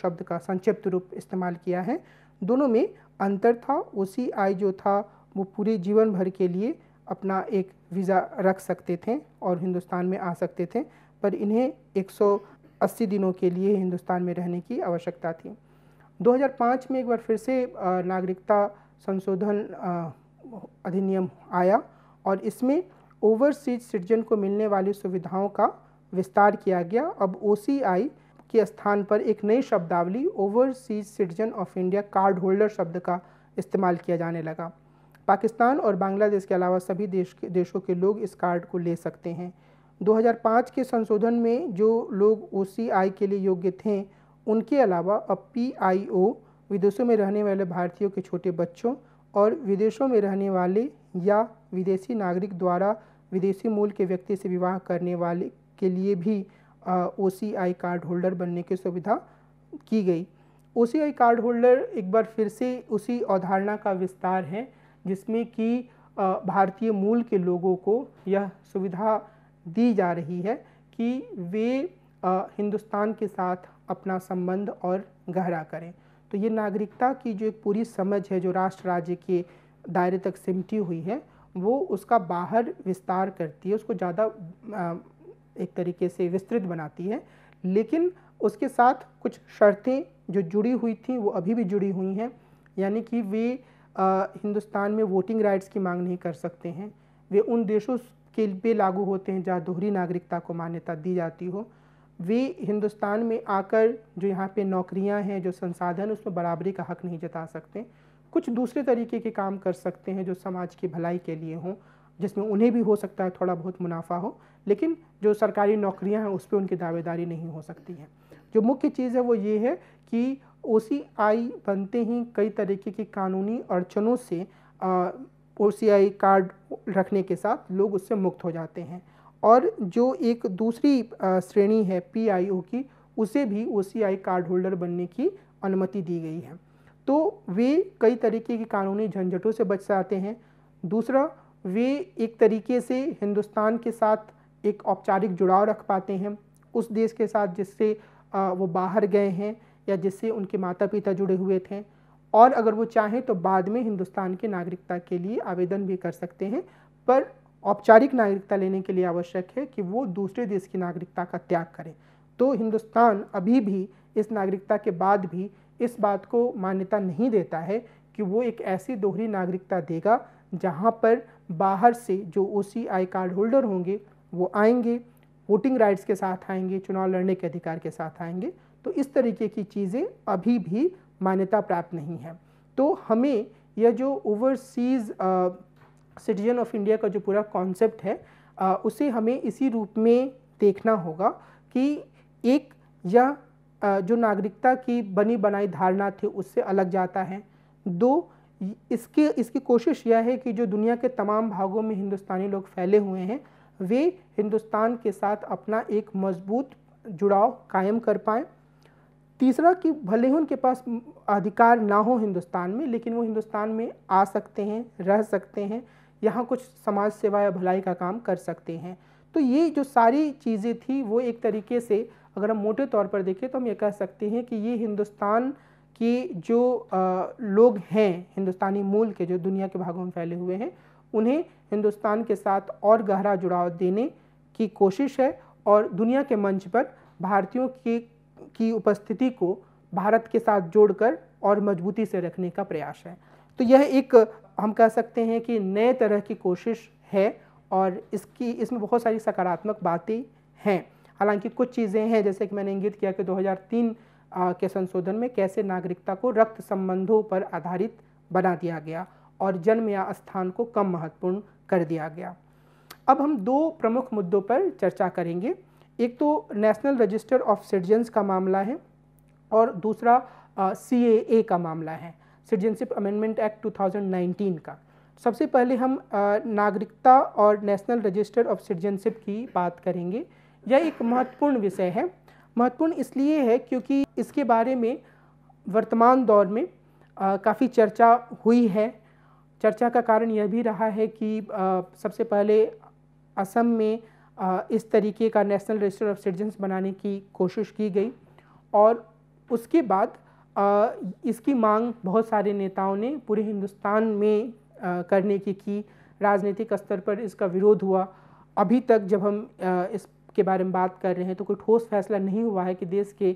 शब्द का संक्षिप्त रूप इस्तेमाल किया है दोनों में अंतर था ओ जो था वो पूरे जीवन भर के लिए अपना एक वीज़ा रख सकते थे और हिंदुस्तान में आ सकते थे पर इन्हें 180 दिनों के लिए हिंदुस्तान में रहने की आवश्यकता थी 2005 में एक बार फिर से नागरिकता संशोधन अधिनियम आया और इसमें ओवरसीज सिटीजन को मिलने वाली सुविधाओं का विस्तार किया गया अब ओ सी आई के स्थान पर एक नई शब्दावली overseas citizen of India card holder शब्द का इस्तेमाल किया जाने लगा पाकिस्तान और बांग्लादेश के अलावा सभी देश के देशों के लोग इस कार्ड को ले सकते हैं 2005 के संशोधन में जो लोग ओ के लिए योग्य थे उनके अलावा अब पी विदेशों में रहने वाले भारतीयों के छोटे बच्चों और विदेशों में रहने वाले या विदेशी नागरिक द्वारा विदेशी मूल के व्यक्ति से विवाह करने वाले के लिए भी ओ कार्ड होल्डर बनने की सुविधा की गई ओ कार्ड होल्डर एक बार फिर से उसी अवधारणा का विस्तार है जिसमें कि भारतीय मूल के लोगों को यह सुविधा दी जा रही है कि वे हिंदुस्तान के साथ अपना संबंध और गहरा करें तो ये नागरिकता की जो एक पूरी समझ है जो राष्ट्र राज्य के दायरे तक सिमटी हुई है वो उसका बाहर विस्तार करती है उसको ज़्यादा एक तरीके से विस्तृत बनाती है लेकिन उसके साथ कुछ शर्तें जो जुड़ी हुई थी वो अभी भी जुड़ी हुई हैं यानी कि वे आ, हिंदुस्तान में वोटिंग राइट्स की मांग नहीं कर सकते हैं वे उन देशों के पे लागू होते हैं जहाँ दोहरी नागरिकता को मान्यता दी जाती हो वे हिंदुस्तान में आकर जो यहाँ पे नौकरियाँ हैं जो संसाधन उसमें बराबरी का हक नहीं जता सकते कुछ दूसरे तरीके के काम कर सकते हैं जो समाज की भलाई के लिए हों जिसमें उन्हें भी हो सकता है थोड़ा बहुत मुनाफा हो लेकिन जो सरकारी नौकरियां हैं उस पर उनकी दावेदारी नहीं हो सकती है जो मुख्य चीज़ है वो ये है कि ओ बनते ही कई तरीके की कानूनी अड़चनों से ओ कार्ड रखने के साथ लोग उससे मुक्त हो जाते हैं और जो एक दूसरी श्रेणी है पी की उसे भी ओ कार्ड होल्डर बनने की अनुमति दी गई है तो वे कई तरीके की कानूनी झंझटों से बच जाते हैं दूसरा वे एक तरीके से हिंदुस्तान के साथ एक औपचारिक जुड़ाव रख पाते हैं उस देश के साथ जिससे वो बाहर गए हैं या जिससे उनके माता पिता जुड़े हुए थे और अगर वो चाहें तो बाद में हिंदुस्तान के नागरिकता के लिए आवेदन भी कर सकते हैं पर औपचारिक नागरिकता लेने के लिए आवश्यक है कि वो दूसरे देश की नागरिकता का त्याग करें तो हिंदुस्तान अभी भी इस नागरिकता के बाद भी इस बात को मान्यता नहीं देता है कि वो एक ऐसी दोहरी नागरिकता देगा जहाँ पर बाहर से जो ओ सी कार्ड होल्डर होंगे वो आएंगे वोटिंग राइट्स के साथ आएंगे चुनाव लड़ने के अधिकार के साथ आएंगे तो इस तरीके की चीज़ें अभी भी मान्यता प्राप्त नहीं है तो हमें यह जो ओवरसीज़ सिटीजन ऑफ इंडिया का जो पूरा कॉन्सेप्ट है आ, उसे हमें इसी रूप में देखना होगा कि एक यह जो नागरिकता की बनी बनाई धारणा थी उससे अलग जाता है दो इसके इसकी कोशिश यह है कि जो दुनिया के तमाम भागों में हिंदुस्तानी लोग फैले हुए हैं वे हिंदुस्तान के साथ अपना एक मजबूत जुड़ाव कायम कर पाएँ तीसरा कि भले ही उनके पास अधिकार ना हो हिंदुस्तान में लेकिन वो हिंदुस्तान में आ सकते हैं रह सकते हैं यहाँ कुछ समाज सेवा या भलाई का काम कर सकते हैं तो ये जो सारी चीज़ें थी वो एक तरीके से अगर हम मोटे तौर पर देखें तो हम ये कह सकते हैं कि ये हिंदुस्तान कि जो लोग हैं हिंदुस्तानी मूल के जो दुनिया के भागों में फैले हुए हैं उन्हें हिंदुस्तान के साथ और गहरा जुड़ाव देने की कोशिश है और दुनिया के मंच पर भारतीयों की की उपस्थिति को भारत के साथ जोड़कर और मजबूती से रखने का प्रयास है तो यह एक हम कह सकते हैं कि नए तरह की कोशिश है और इसकी इसमें बहुत सारी सकारात्मक बातें हैं हालांकि कुछ चीज़ें हैं जैसे कि मैंने इंगित किया कि 2003 के संशोधन में कैसे नागरिकता को रक्त संबंधों पर आधारित बना दिया गया और जन्म या स्थान को कम महत्वपूर्ण कर दिया गया अब हम दो प्रमुख मुद्दों पर चर्चा करेंगे एक तो नेशनल रजिस्टर ऑफ सिटीजन्स का मामला है और दूसरा सी ए का मामला है सिटीजनशिप अमेंडमेंट एक्ट 2019 का सबसे पहले हम नागरिकता और नेशनल रजिस्टर ऑफ सिटीजनशिप की बात करेंगे यह एक महत्वपूर्ण विषय है महत्वपूर्ण इसलिए है क्योंकि इसके बारे में वर्तमान दौर में काफ़ी चर्चा हुई है चर्चा का कारण यह भी रहा है कि आ, सबसे पहले असम में आ, इस तरीके का नेशनल रजिस्टर ऑफ सिटीजन्स बनाने की कोशिश की गई और उसके बाद आ, इसकी मांग बहुत सारे नेताओं ने पूरे हिंदुस्तान में आ, करने की की राजनीतिक स्तर पर इसका विरोध हुआ अभी तक जब हम आ, इस के बारे में बात कर रहे हैं तो कोई ठोस फैसला नहीं हुआ है कि देश के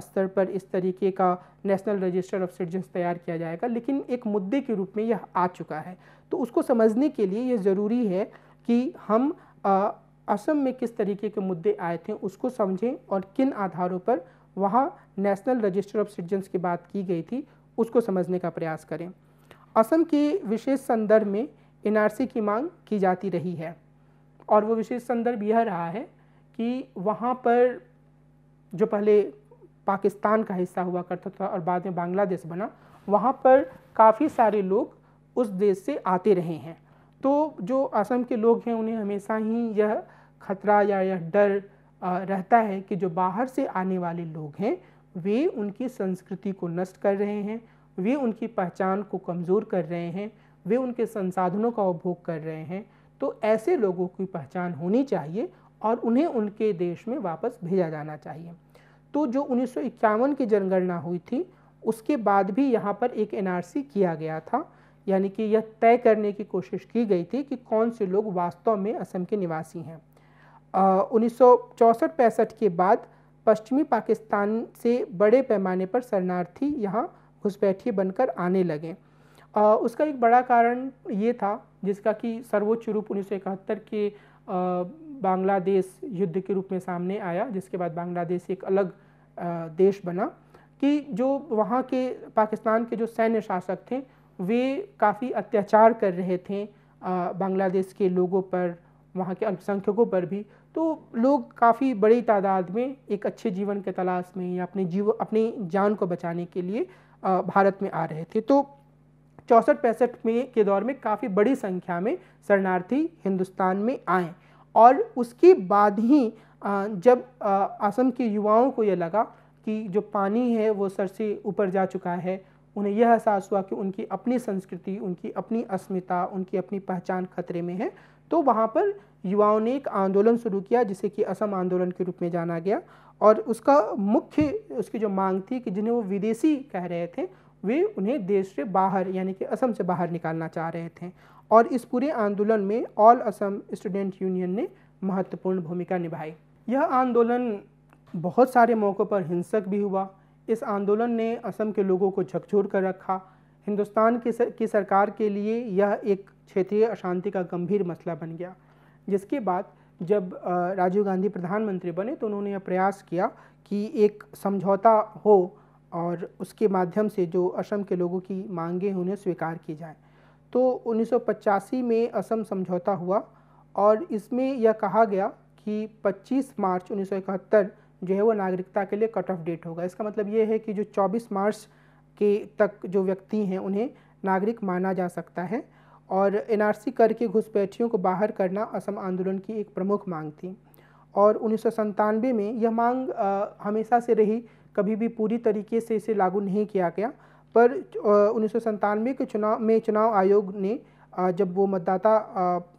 स्तर पर इस तरीके का नेशनल रजिस्टर ऑफ सिटीजन्स तैयार किया जाएगा लेकिन एक मुद्दे के रूप में यह आ चुका है तो उसको समझने के लिए यह ज़रूरी है कि हम असम में किस तरीके के मुद्दे आए थे उसको समझें और किन आधारों पर वहाँ नेशनल रजिस्टर ऑफ सिटीजन्स की बात की गई थी उसको समझने का प्रयास करें असम के विशेष संदर्भ में एनआरसी की मांग की जाती रही है और वो विशेष संदर्भ यह रहा है कि वहाँ पर जो पहले पाकिस्तान का हिस्सा हुआ करता था और बाद में बांग्लादेश बना वहाँ पर काफ़ी सारे लोग उस देश से आते रहे हैं तो जो असम के लोग हैं उन्हें हमेशा ही यह खतरा या यह डर रहता है कि जो बाहर से आने वाले लोग हैं वे उनकी संस्कृति को नष्ट कर रहे हैं वे उनकी पहचान को कमज़ोर कर रहे हैं वे उनके संसाधनों का उपभोग कर रहे हैं तो ऐसे लोगों की पहचान होनी चाहिए और उन्हें उनके देश में वापस भेजा जाना चाहिए तो जो उन्नीस की जनगणना हुई थी उसके बाद भी यहाँ पर एक एनआरसी किया गया था यानी कि यह तय करने की कोशिश की गई थी कि कौन से लोग वास्तव में असम के निवासी हैं उन्नीस सौ के बाद पश्चिमी पाकिस्तान से बड़े पैमाने पर शरणार्थी यहाँ घुसपैठिए बनकर आने लगे आ, उसका एक बड़ा कारण ये था जिसका कि सर्वोच्च रूप उन्नीस के आ, बांग्लादेश युद्ध के रूप में सामने आया जिसके बाद बांग्लादेश एक अलग देश बना कि जो वहाँ के पाकिस्तान के जो सैन्य शासक थे वे काफ़ी अत्याचार कर रहे थे बांग्लादेश के लोगों पर वहाँ के अल्पसंख्यकों पर भी तो लोग काफ़ी बड़ी तादाद में एक अच्छे जीवन के तलाश में या अपने जीव अपनी जान को बचाने के लिए भारत में आ रहे थे तो चौंसठ पैंसठ में के दौर में काफ़ी बड़ी संख्या में शरणार्थी हिंदुस्तान में आए और उसके बाद ही जब असम के युवाओं को यह लगा कि जो पानी है वो सर से ऊपर जा चुका है उन्हें यह एहसास हुआ कि उनकी अपनी संस्कृति उनकी अपनी अस्मिता उनकी अपनी पहचान खतरे में है तो वहाँ पर युवाओं ने एक आंदोलन शुरू किया जिसे कि असम आंदोलन के रूप में जाना गया और उसका मुख्य उसकी जो मांग थी कि जिन्हें वो विदेशी कह रहे थे वे उन्हें देश से बाहर यानी कि असम से बाहर निकालना चाह रहे थे और इस पूरे आंदोलन में ऑल असम स्टूडेंट यूनियन ने महत्वपूर्ण भूमिका निभाई यह आंदोलन बहुत सारे मौक़ों पर हिंसक भी हुआ इस आंदोलन ने असम के लोगों को झकझोर कर रखा हिंदुस्तान की सर, की सरकार के लिए यह एक क्षेत्रीय अशांति का गंभीर मसला बन गया जिसके बाद जब राजीव गांधी प्रधानमंत्री बने तो उन्होंने यह प्रयास किया कि एक समझौता हो और उसके माध्यम से जो असम के लोगों की मांगें उन्हें स्वीकार की जाएं तो उन्नीस में असम समझौता हुआ और इसमें यह कहा गया कि 25 मार्च उन्नीस जो है वो नागरिकता के लिए कट ऑफ डेट होगा इसका मतलब ये है कि जो 24 मार्च के तक जो व्यक्ति हैं उन्हें नागरिक माना जा सकता है और एनआरसी करके घुसपैठियों को बाहर करना असम आंदोलन की एक प्रमुख मांग थी और उन्नीस में यह मांग आ, हमेशा से रही कभी भी पूरी तरीके से इसे लागू नहीं किया गया पर उन्नीस के चुनाव में चुनाव आयोग ने जब वो मतदाता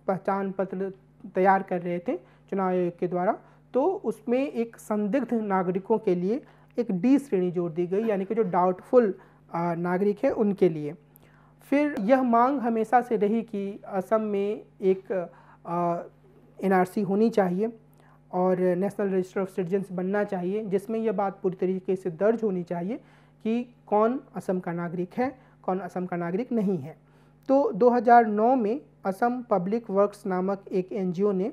पहचान पत्र तैयार कर रहे थे चुनाव आयोग के द्वारा तो उसमें एक संदिग्ध नागरिकों के लिए एक डी श्रेणी जोड़ दी गई यानी कि जो डाउटफुल नागरिक है उनके लिए फिर यह मांग हमेशा से रही कि असम में एक एनआरसी होनी चाहिए और नेशनल रजिस्टर ऑफ सिटीजन्स बनना चाहिए जिसमें यह बात पूरी तरीके से दर्ज होनी चाहिए कि कौन असम का नागरिक है कौन असम का नागरिक नहीं है तो 2009 में असम पब्लिक वर्क्स नामक एक एनजीओ ने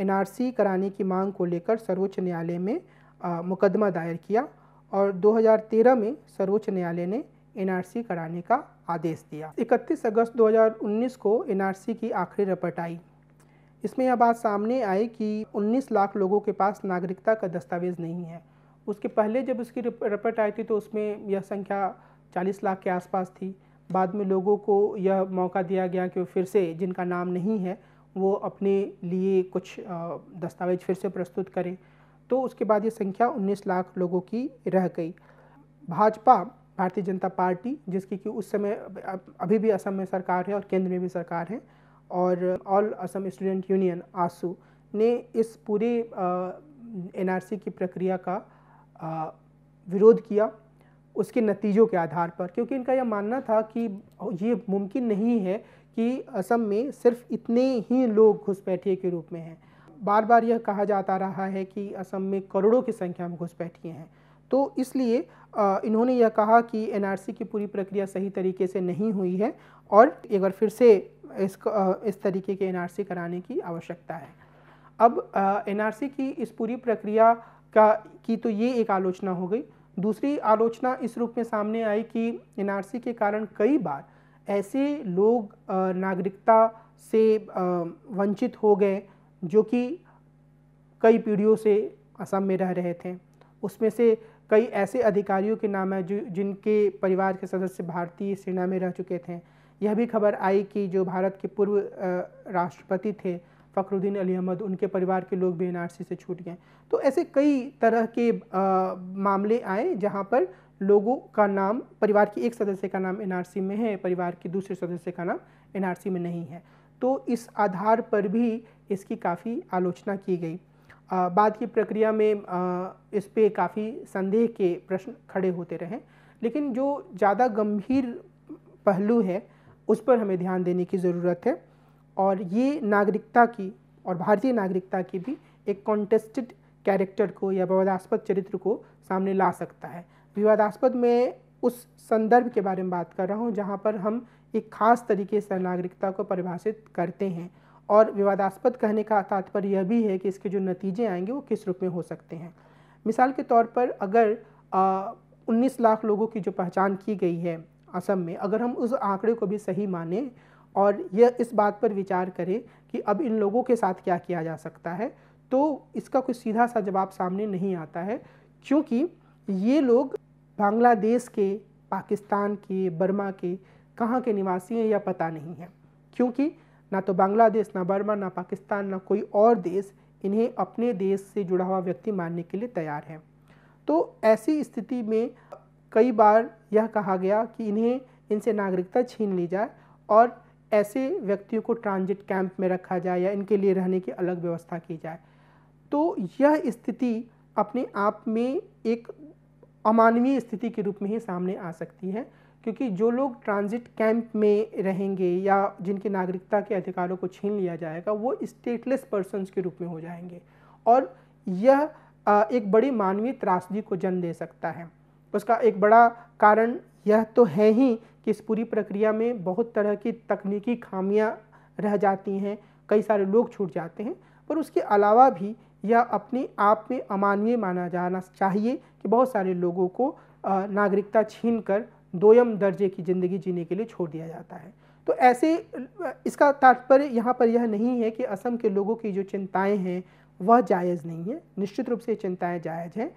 एनआरसी कराने की मांग को लेकर सर्वोच्च न्यायालय में आ, मुकदमा दायर किया और 2013 में सर्वोच्च न्यायालय ने एनआरसी कराने का आदेश दिया 31 अगस्त 2019 को एनआरसी की आखिरी रपट आई इसमें यह बात सामने आई कि 19 लाख लोगों के पास नागरिकता का दस्तावेज़ नहीं है उसके पहले जब उसकी रिपोर्ट आई थी तो उसमें यह संख्या 40 लाख के आसपास थी बाद में लोगों को यह मौका दिया गया कि फिर से जिनका नाम नहीं है वो अपने लिए कुछ दस्तावेज फिर से प्रस्तुत करें तो उसके बाद ये संख्या 19 लाख लोगों की रह गई भाजपा भारतीय जनता पार्टी जिसकी कि उस समय अभी भी असम में सरकार है और केंद्र में भी सरकार है और all Assam student union AASU ने इस पूरे एनआरसी की प्रक्रिया का आ, विरोध किया उसके नतीजों के आधार पर क्योंकि इनका यह मानना था कि ये मुमकिन नहीं है कि असम में सिर्फ इतने ही लोग घुसपैठिए के रूप में हैं बार बार यह कहा जाता रहा है कि असम में करोड़ों की संख्या में घुसपैठिए हैं तो इसलिए इन्होंने यह कहा कि एनआरसी की पूरी प्रक्रिया सही तरीके से नहीं हुई है और एक बार फिर से इसको इस तरीके के एनआरसी कराने की आवश्यकता है अब एनआरसी की इस पूरी प्रक्रिया का की तो ये एक आलोचना हो गई दूसरी आलोचना इस रूप में सामने आई कि एनआरसी के कारण कई बार ऐसे लोग नागरिकता से वंचित हो गए जो कि कई पीढ़ियों से असम में रह रहे थे उसमें से कई ऐसे अधिकारियों के नाम हैं जो जिनके परिवार के सदस्य भारतीय सेना में रह चुके थे यह भी खबर आई कि जो भारत के पूर्व राष्ट्रपति थे फ़खरुद्दीन अली अहमद उनके परिवार के लोग भी एन से छूट गए तो ऐसे कई तरह के आ, मामले आए जहाँ पर लोगों का नाम परिवार के एक सदस्य का नाम एनआरसी में है परिवार के दूसरे सदस्य का नाम एनआरसी में नहीं है तो इस आधार पर भी इसकी काफ़ी आलोचना की गई बाद की प्रक्रिया में आ, इस पर काफ़ी संदेह के प्रश्न खड़े होते रहे लेकिन जो ज़्यादा गंभीर पहलू है उस पर हमें ध्यान देने की ज़रूरत है और ये नागरिकता की और भारतीय नागरिकता की भी एक कॉन्टेस्टेड कैरेक्टर को या विवादास्पद चरित्र को सामने ला सकता है विवादास्पद में उस संदर्भ के बारे में बात कर रहा हूँ जहाँ पर हम एक खास तरीके से नागरिकता को परिभाषित करते हैं और विवादास्पद कहने का तात्पर्य यह भी है कि इसके जो नतीजे आएंगे वो किस रूप में हो सकते हैं मिसाल के तौर पर अगर उन्नीस लाख लोगों की जो पहचान की गई है असम में अगर हम उस आंकड़े को भी सही माने और यह इस बात पर विचार करें कि अब इन लोगों के साथ क्या किया जा सकता है तो इसका कोई सीधा सा जवाब सामने नहीं आता है क्योंकि ये लोग बांग्लादेश के पाकिस्तान के बर्मा के कहाँ के निवासी हैं यह पता नहीं है क्योंकि ना तो बांग्लादेश ना बर्मा ना पाकिस्तान ना कोई और देश इन्हें अपने देश से जुड़ा हुआ व्यक्ति मानने के लिए तैयार है तो ऐसी स्थिति में कई बार यह कहा गया कि इन्हें इनसे नागरिकता छीन ली जाए और ऐसे व्यक्तियों को ट्रांजिट कैंप में रखा जाए या इनके लिए रहने की अलग व्यवस्था की जाए तो यह स्थिति अपने आप में एक अमानवीय स्थिति के रूप में ही सामने आ सकती है क्योंकि जो लोग ट्रांजिट कैंप में रहेंगे या जिनकी नागरिकता के अधिकारों को छीन लिया जाएगा वो स्टेटलेस पर्सनस के रूप में हो जाएंगे और यह एक बड़ी मानवीय त्रासदी को जन्म दे सकता है उसका एक बड़ा कारण यह तो है ही कि इस पूरी प्रक्रिया में बहुत तरह की तकनीकी खामियां रह जाती हैं कई सारे लोग छूट जाते हैं पर उसके अलावा भी यह अपने आप में अमानवीय माना जाना चाहिए कि बहुत सारे लोगों को नागरिकता छीन कर दोयम दर्जे की ज़िंदगी जीने के लिए छोड़ दिया जाता है तो ऐसे इसका तात्पर्य यहाँ पर यह नहीं है कि असम के लोगों की जो चिंताएं हैं वह जायज़ नहीं है निश्चित रूप से चिंताएं जायज़ हैं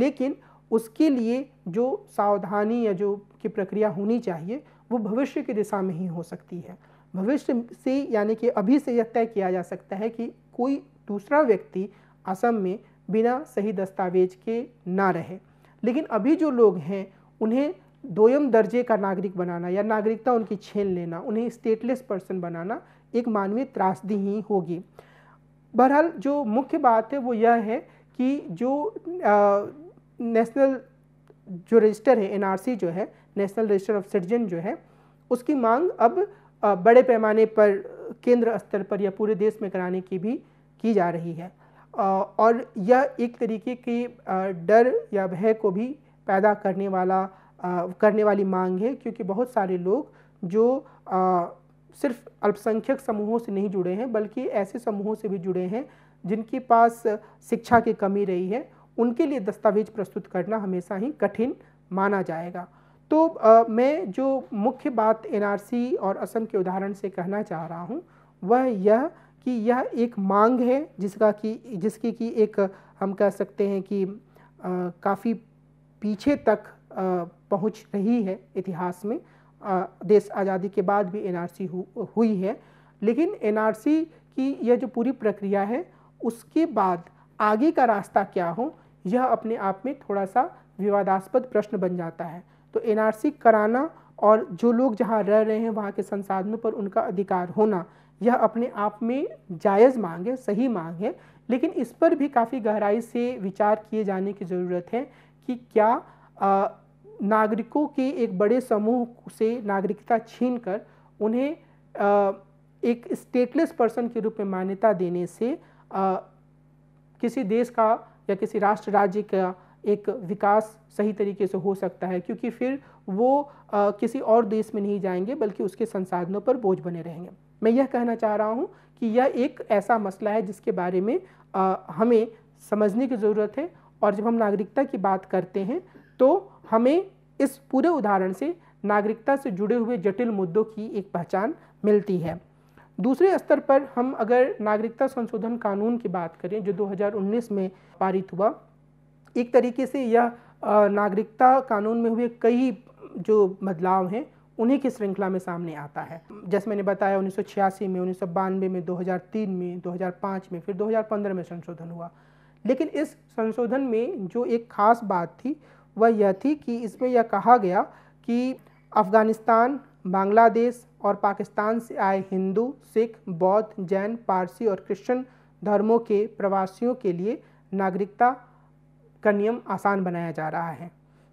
लेकिन उसके लिए जो सावधानी या जो की प्रक्रिया होनी चाहिए वो भविष्य की दिशा में ही हो सकती है भविष्य से यानी कि अभी से यह तय किया जा सकता है कि कोई दूसरा व्यक्ति असम में बिना सही दस्तावेज के ना रहे लेकिन अभी जो लोग हैं उन्हें दोयम दर्जे का नागरिक बनाना या नागरिकता उनकी छीन लेना उन्हें स्टेटलेस पर्सन बनाना एक मानवीय त्रासदी ही होगी बहरहाल जो मुख्य बात है वो यह है कि जो आ, नेशनल जो रजिस्टर है एनआरसी जो है नेशनल रजिस्टर ऑफ सिटीजन जो है उसकी मांग अब बड़े पैमाने पर केंद्र स्तर पर या पूरे देश में कराने की भी की जा रही है और यह एक तरीके की डर या भय को भी पैदा करने वाला करने वाली मांग है क्योंकि बहुत सारे लोग जो सिर्फ अल्पसंख्यक समूहों से नहीं जुड़े हैं बल्कि ऐसे समूहों से भी जुड़े हैं जिनके पास शिक्षा की कमी रही है उनके लिए दस्तावेज प्रस्तुत करना हमेशा ही कठिन माना जाएगा तो आ, मैं जो मुख्य बात एनआरसी और असम के उदाहरण से कहना चाह रहा हूँ वह यह कि यह एक मांग है जिसका कि जिसकी कि एक हम कह सकते हैं कि काफ़ी पीछे तक आ, पहुँच रही है इतिहास में आ, देश आज़ादी के बाद भी एनआरसी हु, हुई है लेकिन एनआरसी की यह जो पूरी प्रक्रिया है उसके बाद आगे का रास्ता क्या हो यह अपने आप में थोड़ा सा विवादास्पद प्रश्न बन जाता है तो एनआरसी कराना और जो लोग जहाँ रह रहे हैं वहाँ के संसाधनों पर उनका अधिकार होना यह अपने आप में जायज़ मांग है सही मांग है लेकिन इस पर भी काफ़ी गहराई से विचार किए जाने की ज़रूरत है कि क्या आ, नागरिकों के एक बड़े समूह से नागरिकता छीन कर उन्हें आ, एक स्टेटलेस पर्सन के रूप में मान्यता देने से आ, किसी देश का या किसी राष्ट्र राज्य का एक विकास सही तरीके से हो सकता है क्योंकि फिर वो आ, किसी और देश में नहीं जाएंगे बल्कि उसके संसाधनों पर बोझ बने रहेंगे मैं यह कहना चाह रहा हूँ कि यह एक ऐसा मसला है जिसके बारे में आ, हमें समझने की ज़रूरत है और जब हम नागरिकता की बात करते हैं तो हमें इस पूरे उदाहरण से नागरिकता से जुड़े हुए जटिल मुद्दों की एक पहचान मिलती है दूसरे स्तर पर हम अगर नागरिकता संशोधन कानून की बात करें जो 2019 में पारित हुआ एक तरीके से यह नागरिकता कानून में हुए कई जो बदलाव हैं उन्हीं की श्रृंखला में सामने आता है जैसे मैंने बताया उन्नीस में उन्नीस में 2003 में 2005 में फिर 2015 में संशोधन हुआ लेकिन इस संशोधन में जो एक खास बात थी वह यह थी कि इसमें यह कहा गया कि अफ़गानिस्तान बांग्लादेश और पाकिस्तान से आए हिंदू सिख बौद्ध जैन पारसी और क्रिश्चियन धर्मों के प्रवासियों के लिए नागरिकता का नियम आसान बनाया जा रहा है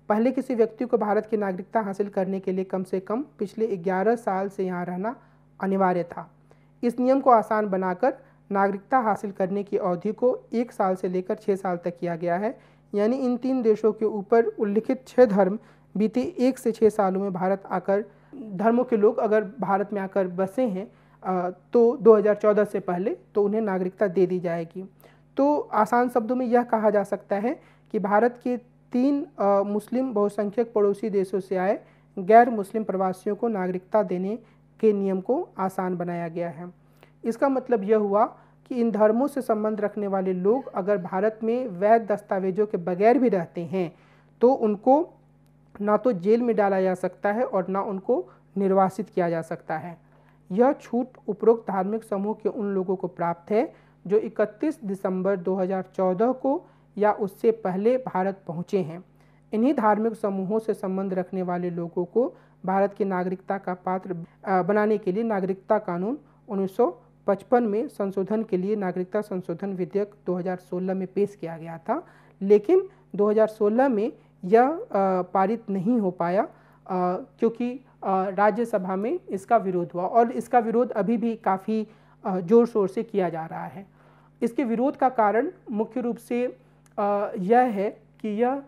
पहले किसी व्यक्ति को भारत की नागरिकता हासिल करने के लिए कम से कम पिछले 11 साल से यहाँ रहना अनिवार्य था इस नियम को आसान बनाकर नागरिकता हासिल करने की अवधि को एक साल से लेकर छः साल तक किया गया है यानी इन तीन देशों के ऊपर उल्लिखित छः धर्म बीते एक से छः सालों में भारत आकर धर्मों के लोग अगर भारत में आकर बसे हैं तो 2014 से पहले तो उन्हें नागरिकता दे दी जाएगी तो आसान शब्दों में यह कहा जा सकता है कि भारत के तीन मुस्लिम बहुसंख्यक पड़ोसी देशों से आए गैर मुस्लिम प्रवासियों को नागरिकता देने के नियम को आसान बनाया गया है इसका मतलब यह हुआ कि इन धर्मों से संबंध रखने वाले लोग अगर भारत में वैध दस्तावेजों के बगैर भी रहते हैं तो उनको ना तो जेल में डाला जा सकता है और ना उनको निर्वासित किया जा सकता है यह छूट उपरोक्त धार्मिक समूह के उन लोगों को प्राप्त है जो 31 दिसंबर 2014 को या उससे पहले भारत पहुँचे हैं इन्हीं धार्मिक समूहों से संबंध रखने वाले लोगों को भारत की नागरिकता का पात्र बनाने के लिए नागरिकता कानून 1955 में संशोधन के लिए नागरिकता संशोधन विधेयक 2016 में पेश किया गया था लेकिन 2016 में यह पारित नहीं हो पाया क्योंकि राज्यसभा में इसका विरोध हुआ और इसका विरोध अभी भी काफ़ी ज़ोर शोर से किया जा रहा है इसके विरोध का कारण मुख्य रूप से यह है कि यह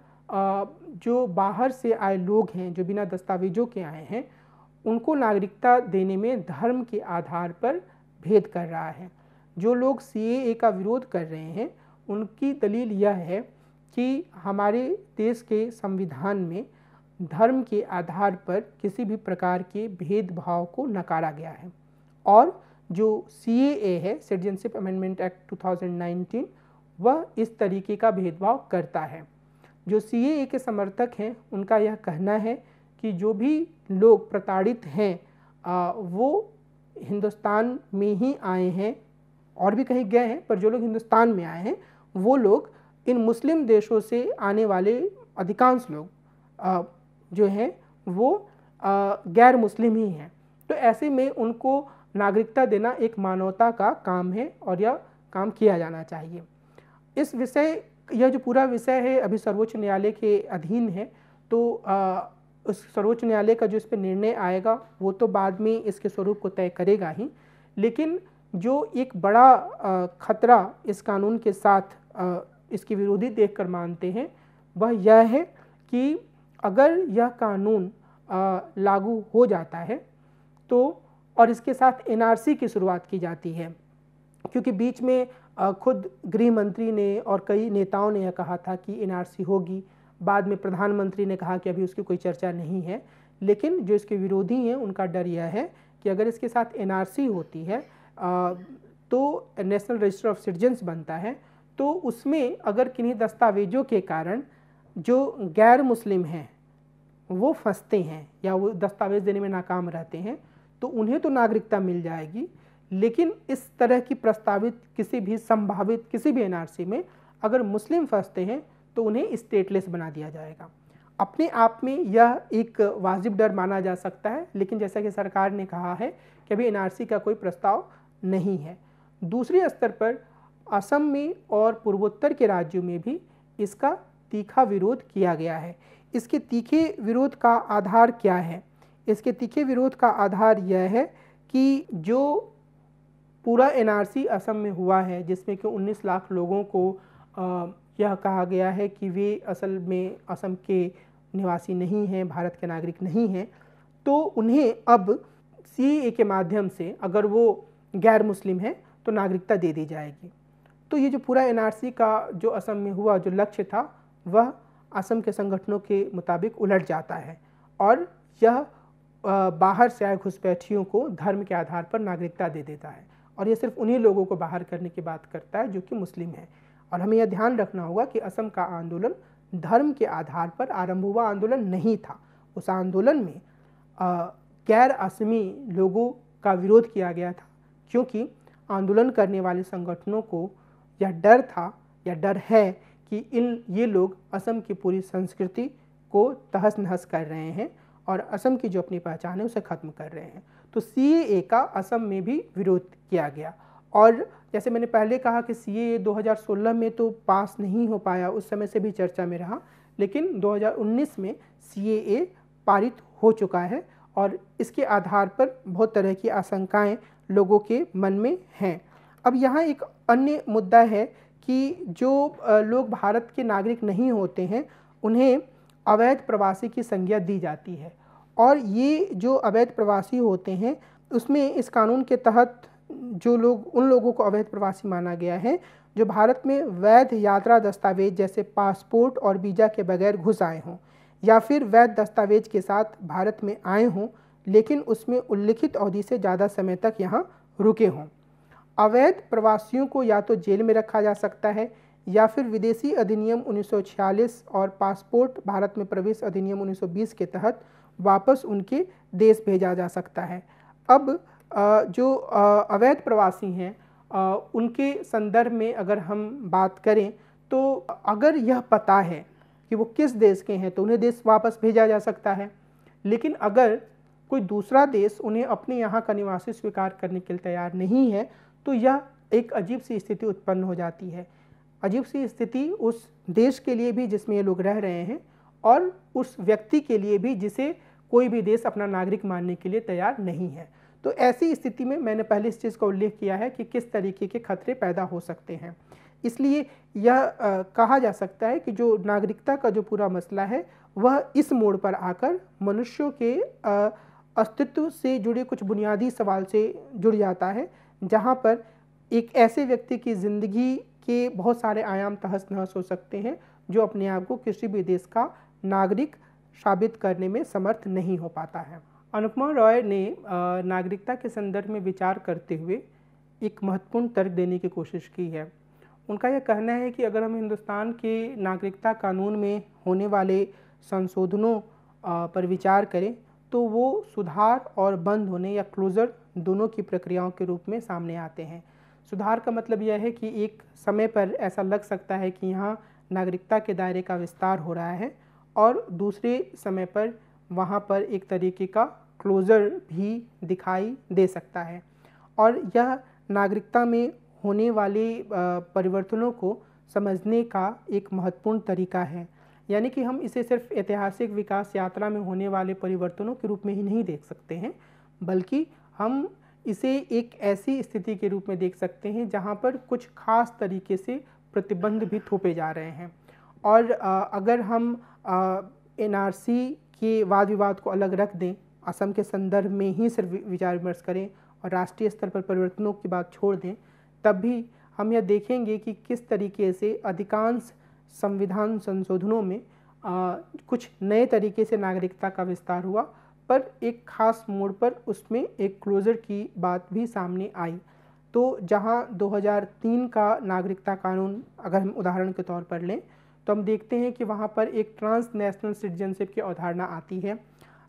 जो बाहर से आए लोग हैं जो बिना दस्तावेजों के आए हैं उनको नागरिकता देने में धर्म के आधार पर भेद कर रहा है जो लोग सी का विरोध कर रहे हैं उनकी दलील यह है कि हमारे देश के संविधान में धर्म के आधार पर किसी भी प्रकार के भेदभाव को नकारा गया है और जो सी है सिटीजनशिप अमेंडमेंट एक्ट 2019 वह इस तरीके का भेदभाव करता है जो सी के समर्थक हैं उनका यह कहना है कि जो भी लोग प्रताड़ित हैं वो हिंदुस्तान में ही आए हैं और भी कहीं गए हैं पर जो लोग हिंदुस्तान में आए हैं वो लोग इन मुस्लिम देशों से आने वाले अधिकांश लोग जो हैं वो गैर मुस्लिम ही हैं तो ऐसे में उनको नागरिकता देना एक मानवता का काम है और यह काम किया जाना चाहिए इस विषय यह जो पूरा विषय है अभी सर्वोच्च न्यायालय के अधीन है तो आ, उस सर्वोच्च न्यायालय का जो इस पर निर्णय आएगा वो तो बाद में इसके स्वरूप को तय करेगा ही लेकिन जो एक बड़ा ख़तरा इस कानून के साथ आ, इसके विरोधी देखकर मानते हैं वह यह है कि अगर यह कानून आ, लागू हो जाता है तो और इसके साथ एनआरसी की शुरुआत की जाती है क्योंकि बीच में आ, खुद गृह मंत्री ने और कई नेताओं ने यह कहा था कि एनआरसी होगी बाद में प्रधानमंत्री ने कहा कि अभी उसकी कोई चर्चा नहीं है लेकिन जो इसके विरोधी हैं उनका डर यह है कि अगर इसके साथ एनआरसी होती है आ, तो नेशनल रजिस्टर ऑफ सिटीजन्स बनता है तो उसमें अगर किन्हीं दस्तावेज़ों के कारण जो गैर मुस्लिम हैं वो फंसते हैं या वो दस्तावेज़ देने में नाकाम रहते हैं तो उन्हें तो नागरिकता मिल जाएगी लेकिन इस तरह की प्रस्तावित किसी भी संभावित किसी भी एनआरसी में अगर मुस्लिम फंसते हैं तो उन्हें स्टेटलेस बना दिया जाएगा अपने आप में यह एक वाजिब डर माना जा सकता है लेकिन जैसा कि सरकार ने कहा है कि अभी एनआरसी का कोई प्रस्ताव नहीं है दूसरे स्तर पर असम में और पूर्वोत्तर के राज्यों में भी इसका तीखा विरोध किया गया है इसके तीखे विरोध का आधार क्या है इसके तीखे विरोध का आधार यह है कि जो पूरा एनआरसी असम में हुआ है जिसमें कि 19 लाख लोगों को यह कहा गया है कि वे असल में असम के निवासी नहीं हैं भारत के नागरिक नहीं हैं तो उन्हें अब सी के माध्यम से अगर वो गैर मुस्लिम हैं तो नागरिकता दे दी जाएगी तो ये जो पूरा एनआरसी का जो असम में हुआ जो लक्ष्य था वह असम के संगठनों के मुताबिक उलट जाता है और यह बाहर से आए घुसपैठियों को धर्म के आधार पर नागरिकता दे देता है और यह सिर्फ उन्हीं लोगों को बाहर करने की बात करता है जो कि मुस्लिम हैं और हमें यह ध्यान रखना होगा कि असम का आंदोलन धर्म के आधार पर आरंभ हुआ आंदोलन नहीं था उस आंदोलन में गैर असमी लोगों का विरोध किया गया था क्योंकि आंदोलन करने वाले संगठनों को यह डर था या डर है कि इन ये लोग असम की पूरी संस्कृति को तहस नहस कर रहे हैं और असम की जो अपनी पहचान है उसे ख़त्म कर रहे हैं तो सी का असम में भी विरोध किया गया और जैसे मैंने पहले कहा कि सी ए 2016 में तो पास नहीं हो पाया उस समय से भी चर्चा में रहा लेकिन 2019 में सी पारित हो चुका है और इसके आधार पर बहुत तरह की आशंकाएं लोगों के मन में हैं अब यहाँ एक अन्य मुद्दा है कि जो लोग भारत के नागरिक नहीं होते हैं उन्हें अवैध प्रवासी की संज्ञा दी जाती है और ये जो अवैध प्रवासी होते हैं उसमें इस कानून के तहत जो लोग उन लोगों को अवैध प्रवासी माना गया है जो भारत में वैध यात्रा दस्तावेज जैसे पासपोर्ट और वीज़ा के बगैर घुस आए हों या फिर वैध दस्तावेज के साथ भारत में आए हों लेकिन उसमें उल्लिखित अवधि से ज़्यादा समय तक यहाँ रुके हों अवैध प्रवासियों को या तो जेल में रखा जा सकता है या फिर विदेशी अधिनियम 1946 और पासपोर्ट भारत में प्रवेश अधिनियम 1920 के तहत वापस उनके देश भेजा जा सकता है अब जो अवैध प्रवासी हैं उनके संदर्भ में अगर हम बात करें तो अगर यह पता है कि वो किस देश के हैं तो उन्हें देश वापस भेजा जा सकता है लेकिन अगर कोई दूसरा देश उन्हें अपने यहाँ का निवासी स्वीकार करने के लिए तैयार नहीं है तो यह एक अजीब सी स्थिति उत्पन्न हो जाती है अजीब सी स्थिति उस देश के लिए भी जिसमें ये लोग रह रहे हैं और उस व्यक्ति के लिए भी जिसे कोई भी देश अपना नागरिक मानने के लिए तैयार नहीं है तो ऐसी स्थिति में मैंने पहले इस चीज़ का उल्लेख किया है कि किस तरीके के खतरे पैदा हो सकते हैं इसलिए यह आ, कहा जा सकता है कि जो नागरिकता का जो पूरा मसला है वह इस मोड़ पर आकर मनुष्यों के आ, अस्तित्व से जुड़े कुछ बुनियादी सवाल से जुड़ जाता है जहाँ पर एक ऐसे व्यक्ति की ज़िंदगी के बहुत सारे आयाम तहस नहस हो सकते हैं जो अपने आप को किसी भी देश का नागरिक साबित करने में समर्थ नहीं हो पाता है अनुपमा रॉय ने नागरिकता के संदर्भ में विचार करते हुए एक महत्वपूर्ण तर्क देने की कोशिश की है उनका यह कहना है कि अगर हम हिंदुस्तान के नागरिकता कानून में होने वाले संशोधनों पर विचार करें तो वो सुधार और बंद होने या क्लोज़र दोनों की प्रक्रियाओं के रूप में सामने आते हैं सुधार का मतलब यह है कि एक समय पर ऐसा लग सकता है कि यहाँ नागरिकता के दायरे का विस्तार हो रहा है और दूसरे समय पर वहाँ पर एक तरीके का क्लोज़र भी दिखाई दे सकता है और यह नागरिकता में होने वाले परिवर्तनों को समझने का एक महत्वपूर्ण तरीका है यानी कि हम इसे सिर्फ ऐतिहासिक विकास यात्रा में होने वाले परिवर्तनों के रूप में ही नहीं देख सकते हैं बल्कि हम इसे एक ऐसी स्थिति के रूप में देख सकते हैं जहाँ पर कुछ खास तरीके से प्रतिबंध भी थोपे जा रहे हैं और आ, अगर हम एनआरसी के वाद विवाद को अलग रख दें असम के संदर्भ में ही सिर्फ विचार विमर्श करें और राष्ट्रीय स्तर पर परिवर्तनों की बात छोड़ दें तब भी हम यह देखेंगे कि किस तरीके से अधिकांश संविधान संशोधनों में आ, कुछ नए तरीके से नागरिकता का विस्तार हुआ पर एक ख़ास मोड़ पर उसमें एक क्लोज़र की बात भी सामने आई तो जहां 2003 का नागरिकता कानून अगर हम उदाहरण के तौर पर लें तो हम देखते हैं कि वहाँ पर एक ट्रांस नेशनल सिटीजनशिप की अवधारणा आती है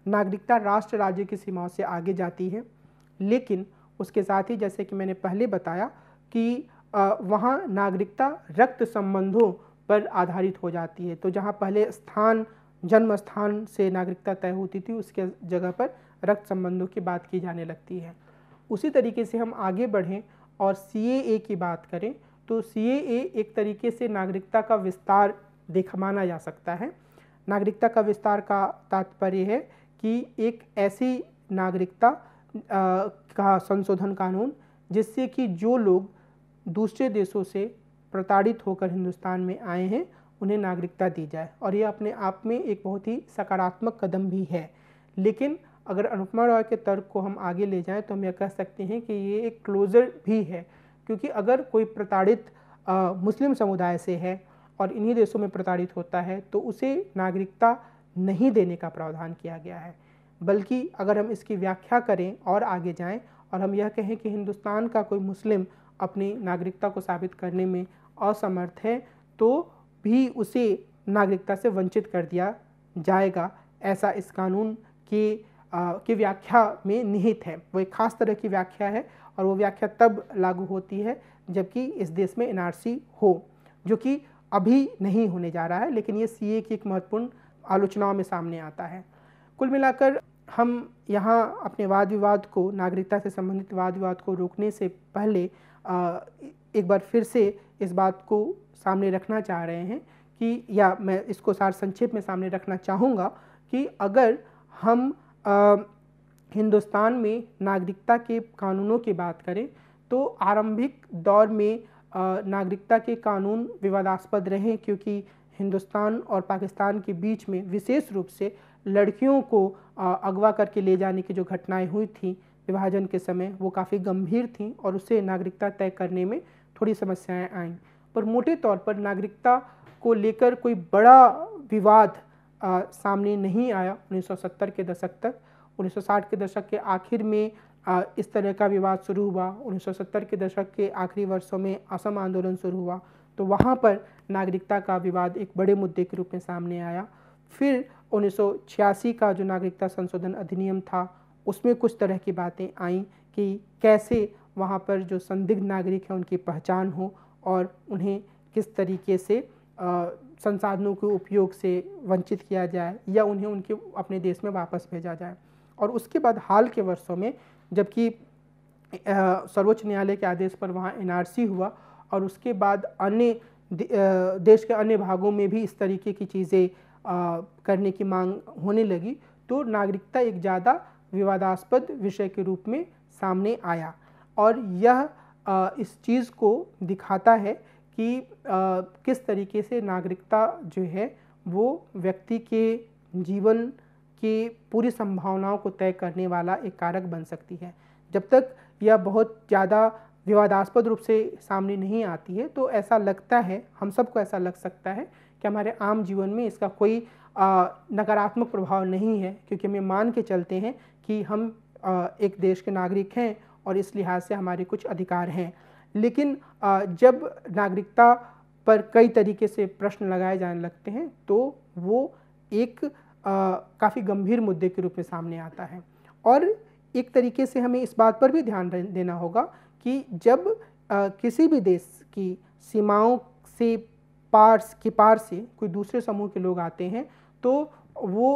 नागरिकता राष्ट्र राज्य की सीमाओं से आगे जाती है लेकिन उसके साथ ही जैसे कि मैंने पहले बताया कि वहाँ नागरिकता रक्त संबंधों पर आधारित हो जाती है तो जहाँ पहले स्थान जन्म स्थान से नागरिकता तय होती थी उसके जगह पर रक्त संबंधों की बात की जाने लगती है उसी तरीके से हम आगे बढ़ें और सी की बात करें तो सी एक तरीके से नागरिकता का विस्तार देख माना जा सकता है नागरिकता का विस्तार का तात्पर्य है कि एक ऐसी नागरिकता का संशोधन कानून जिससे कि जो लोग दूसरे देशों से प्रताड़ित होकर हिंदुस्तान में आए हैं उन्हें नागरिकता दी जाए और यह अपने आप में एक बहुत ही सकारात्मक कदम भी है लेकिन अगर अनुपमा रॉय के तर्क को हम आगे ले जाएं तो हम यह कह सकते हैं कि ये एक क्लोज़र भी है क्योंकि अगर कोई प्रताड़ित आ, मुस्लिम समुदाय से है और इन्हीं देशों में प्रताड़ित होता है तो उसे नागरिकता नहीं देने का प्रावधान किया गया है बल्कि अगर हम इसकी व्याख्या करें और आगे जाएं और हम यह कहें कि हिंदुस्तान का कोई मुस्लिम अपनी नागरिकता को साबित करने में असमर्थ है तो भी उसे नागरिकता से वंचित कर दिया जाएगा ऐसा इस कानून की आ, की व्याख्या में निहित है वो एक खास तरह की व्याख्या है और वो व्याख्या तब लागू होती है जबकि इस देश में एनआरसी हो जो कि अभी नहीं होने जा रहा है लेकिन ये सीए की एक महत्वपूर्ण आलोचनाओं में सामने आता है कुल मिलाकर हम यहाँ अपने वाद विवाद को नागरिकता से संबंधित वाद विवाद को रोकने से पहले एक बार फिर से इस बात को सामने रखना चाह रहे हैं कि या मैं इसको सार संक्षेप में सामने रखना चाहूँगा कि अगर हम आ, हिंदुस्तान में नागरिकता के कानूनों की बात करें तो आरंभिक दौर में आ, नागरिकता के कानून विवादास्पद रहे क्योंकि हिंदुस्तान और पाकिस्तान के बीच में विशेष रूप से लड़कियों को अगवा करके ले जाने की जो घटनाएं हुई थी विभाजन के समय वो काफ़ी गंभीर थी और उसे नागरिकता तय करने में थोड़ी समस्याएं आई पर मोटे तौर पर नागरिकता को लेकर कोई बड़ा विवाद आ, सामने नहीं आया 1970 के दशक तक 1960 के दशक के आखिर में आ, इस तरह का विवाद शुरू हुआ 1970 के दशक के आखिरी वर्षों में असम आंदोलन शुरू हुआ तो वहाँ पर नागरिकता का विवाद एक बड़े मुद्दे के रूप में सामने आया फिर उन्नीस का जो नागरिकता संशोधन अधिनियम था उसमें कुछ तरह की बातें आईं कि कैसे वहाँ पर जो संदिग्ध नागरिक हैं उनकी पहचान हो और उन्हें किस तरीके से संसाधनों के उपयोग से वंचित किया जाए या उन्हें उनके अपने देश में वापस भेजा जाए और उसके बाद हाल के वर्षों में जबकि सर्वोच्च न्यायालय के आदेश पर वहाँ एन हुआ और उसके बाद अन्य देश के अन्य भागों में भी इस तरीके की चीज़ें करने की मांग होने लगी तो नागरिकता एक ज़्यादा विवादास्पद विषय के रूप में सामने आया और यह इस चीज़ को दिखाता है कि किस तरीके से नागरिकता जो है वो व्यक्ति के जीवन की पूरी संभावनाओं को तय करने वाला एक कारक बन सकती है जब तक यह बहुत ज़्यादा विवादास्पद रूप से सामने नहीं आती है तो ऐसा लगता है हम सबको ऐसा लग सकता है कि हमारे आम जीवन में इसका कोई नकारात्मक प्रभाव नहीं है क्योंकि हमें मान के चलते हैं कि हम आ, एक देश के नागरिक हैं और इस लिहाज से हमारे कुछ अधिकार हैं लेकिन जब नागरिकता पर कई तरीके से प्रश्न लगाए जाने लगते हैं तो वो एक काफ़ी गंभीर मुद्दे के रूप में सामने आता है और एक तरीके से हमें इस बात पर भी ध्यान देना होगा कि जब आ, किसी भी देश की सीमाओं से पार के पार से कोई दूसरे समूह के लोग आते हैं तो वो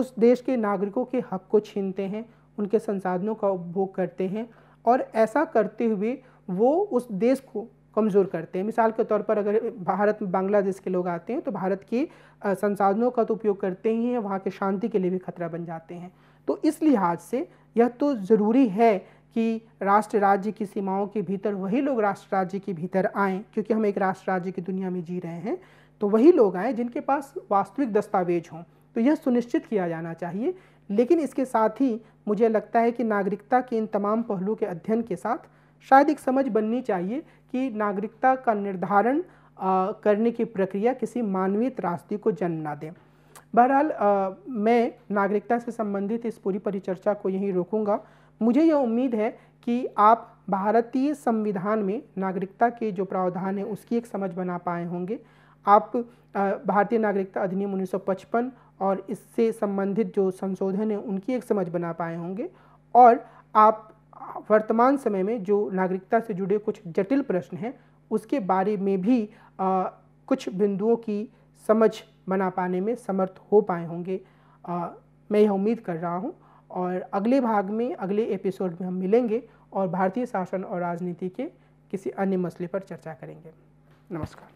उस देश के नागरिकों के हक को छीनते हैं उनके संसाधनों का उपभोग करते हैं और ऐसा करते हुए वो उस देश को कमज़ोर करते हैं मिसाल के तौर पर अगर भारत में बांग्लादेश के लोग आते हैं तो भारत के संसाधनों का तो उपयोग करते ही हैं वहाँ के शांति के लिए भी खतरा बन जाते हैं तो इस लिहाज से यह तो ज़रूरी है कि राष्ट्र राज्य की सीमाओं के भीतर वही लोग राष्ट्र राज्य के भीतर आएँ क्योंकि हम एक राष्ट्र राज्य की दुनिया में जी रहे हैं तो वही लोग आएँ जिनके पास वास्तविक दस्तावेज हों तो यह सुनिश्चित किया जाना चाहिए लेकिन इसके साथ ही मुझे लगता है कि नागरिकता के इन तमाम पहलुओं के अध्ययन के साथ शायद एक समझ बननी चाहिए कि नागरिकता का निर्धारण करने की प्रक्रिया किसी मानवीय रास्ते को जन्म ना दें बहरहाल मैं नागरिकता से संबंधित इस पूरी परिचर्चा को यहीं रोकूंगा मुझे यह उम्मीद है कि आप भारतीय संविधान में नागरिकता के जो प्रावधान है उसकी एक समझ बना पाए होंगे आप भारतीय नागरिकता अधिनियम 1955 और इससे संबंधित जो संशोधन है उनकी एक समझ बना पाए होंगे और आप वर्तमान समय में जो नागरिकता से जुड़े कुछ जटिल प्रश्न हैं उसके बारे में भी आ, कुछ बिंदुओं की समझ बना पाने में समर्थ हो पाए होंगे आ, मैं यह उम्मीद कर रहा हूँ और अगले भाग में अगले एपिसोड में हम मिलेंगे और भारतीय शासन और राजनीति के किसी अन्य मसले पर चर्चा करेंगे नमस्कार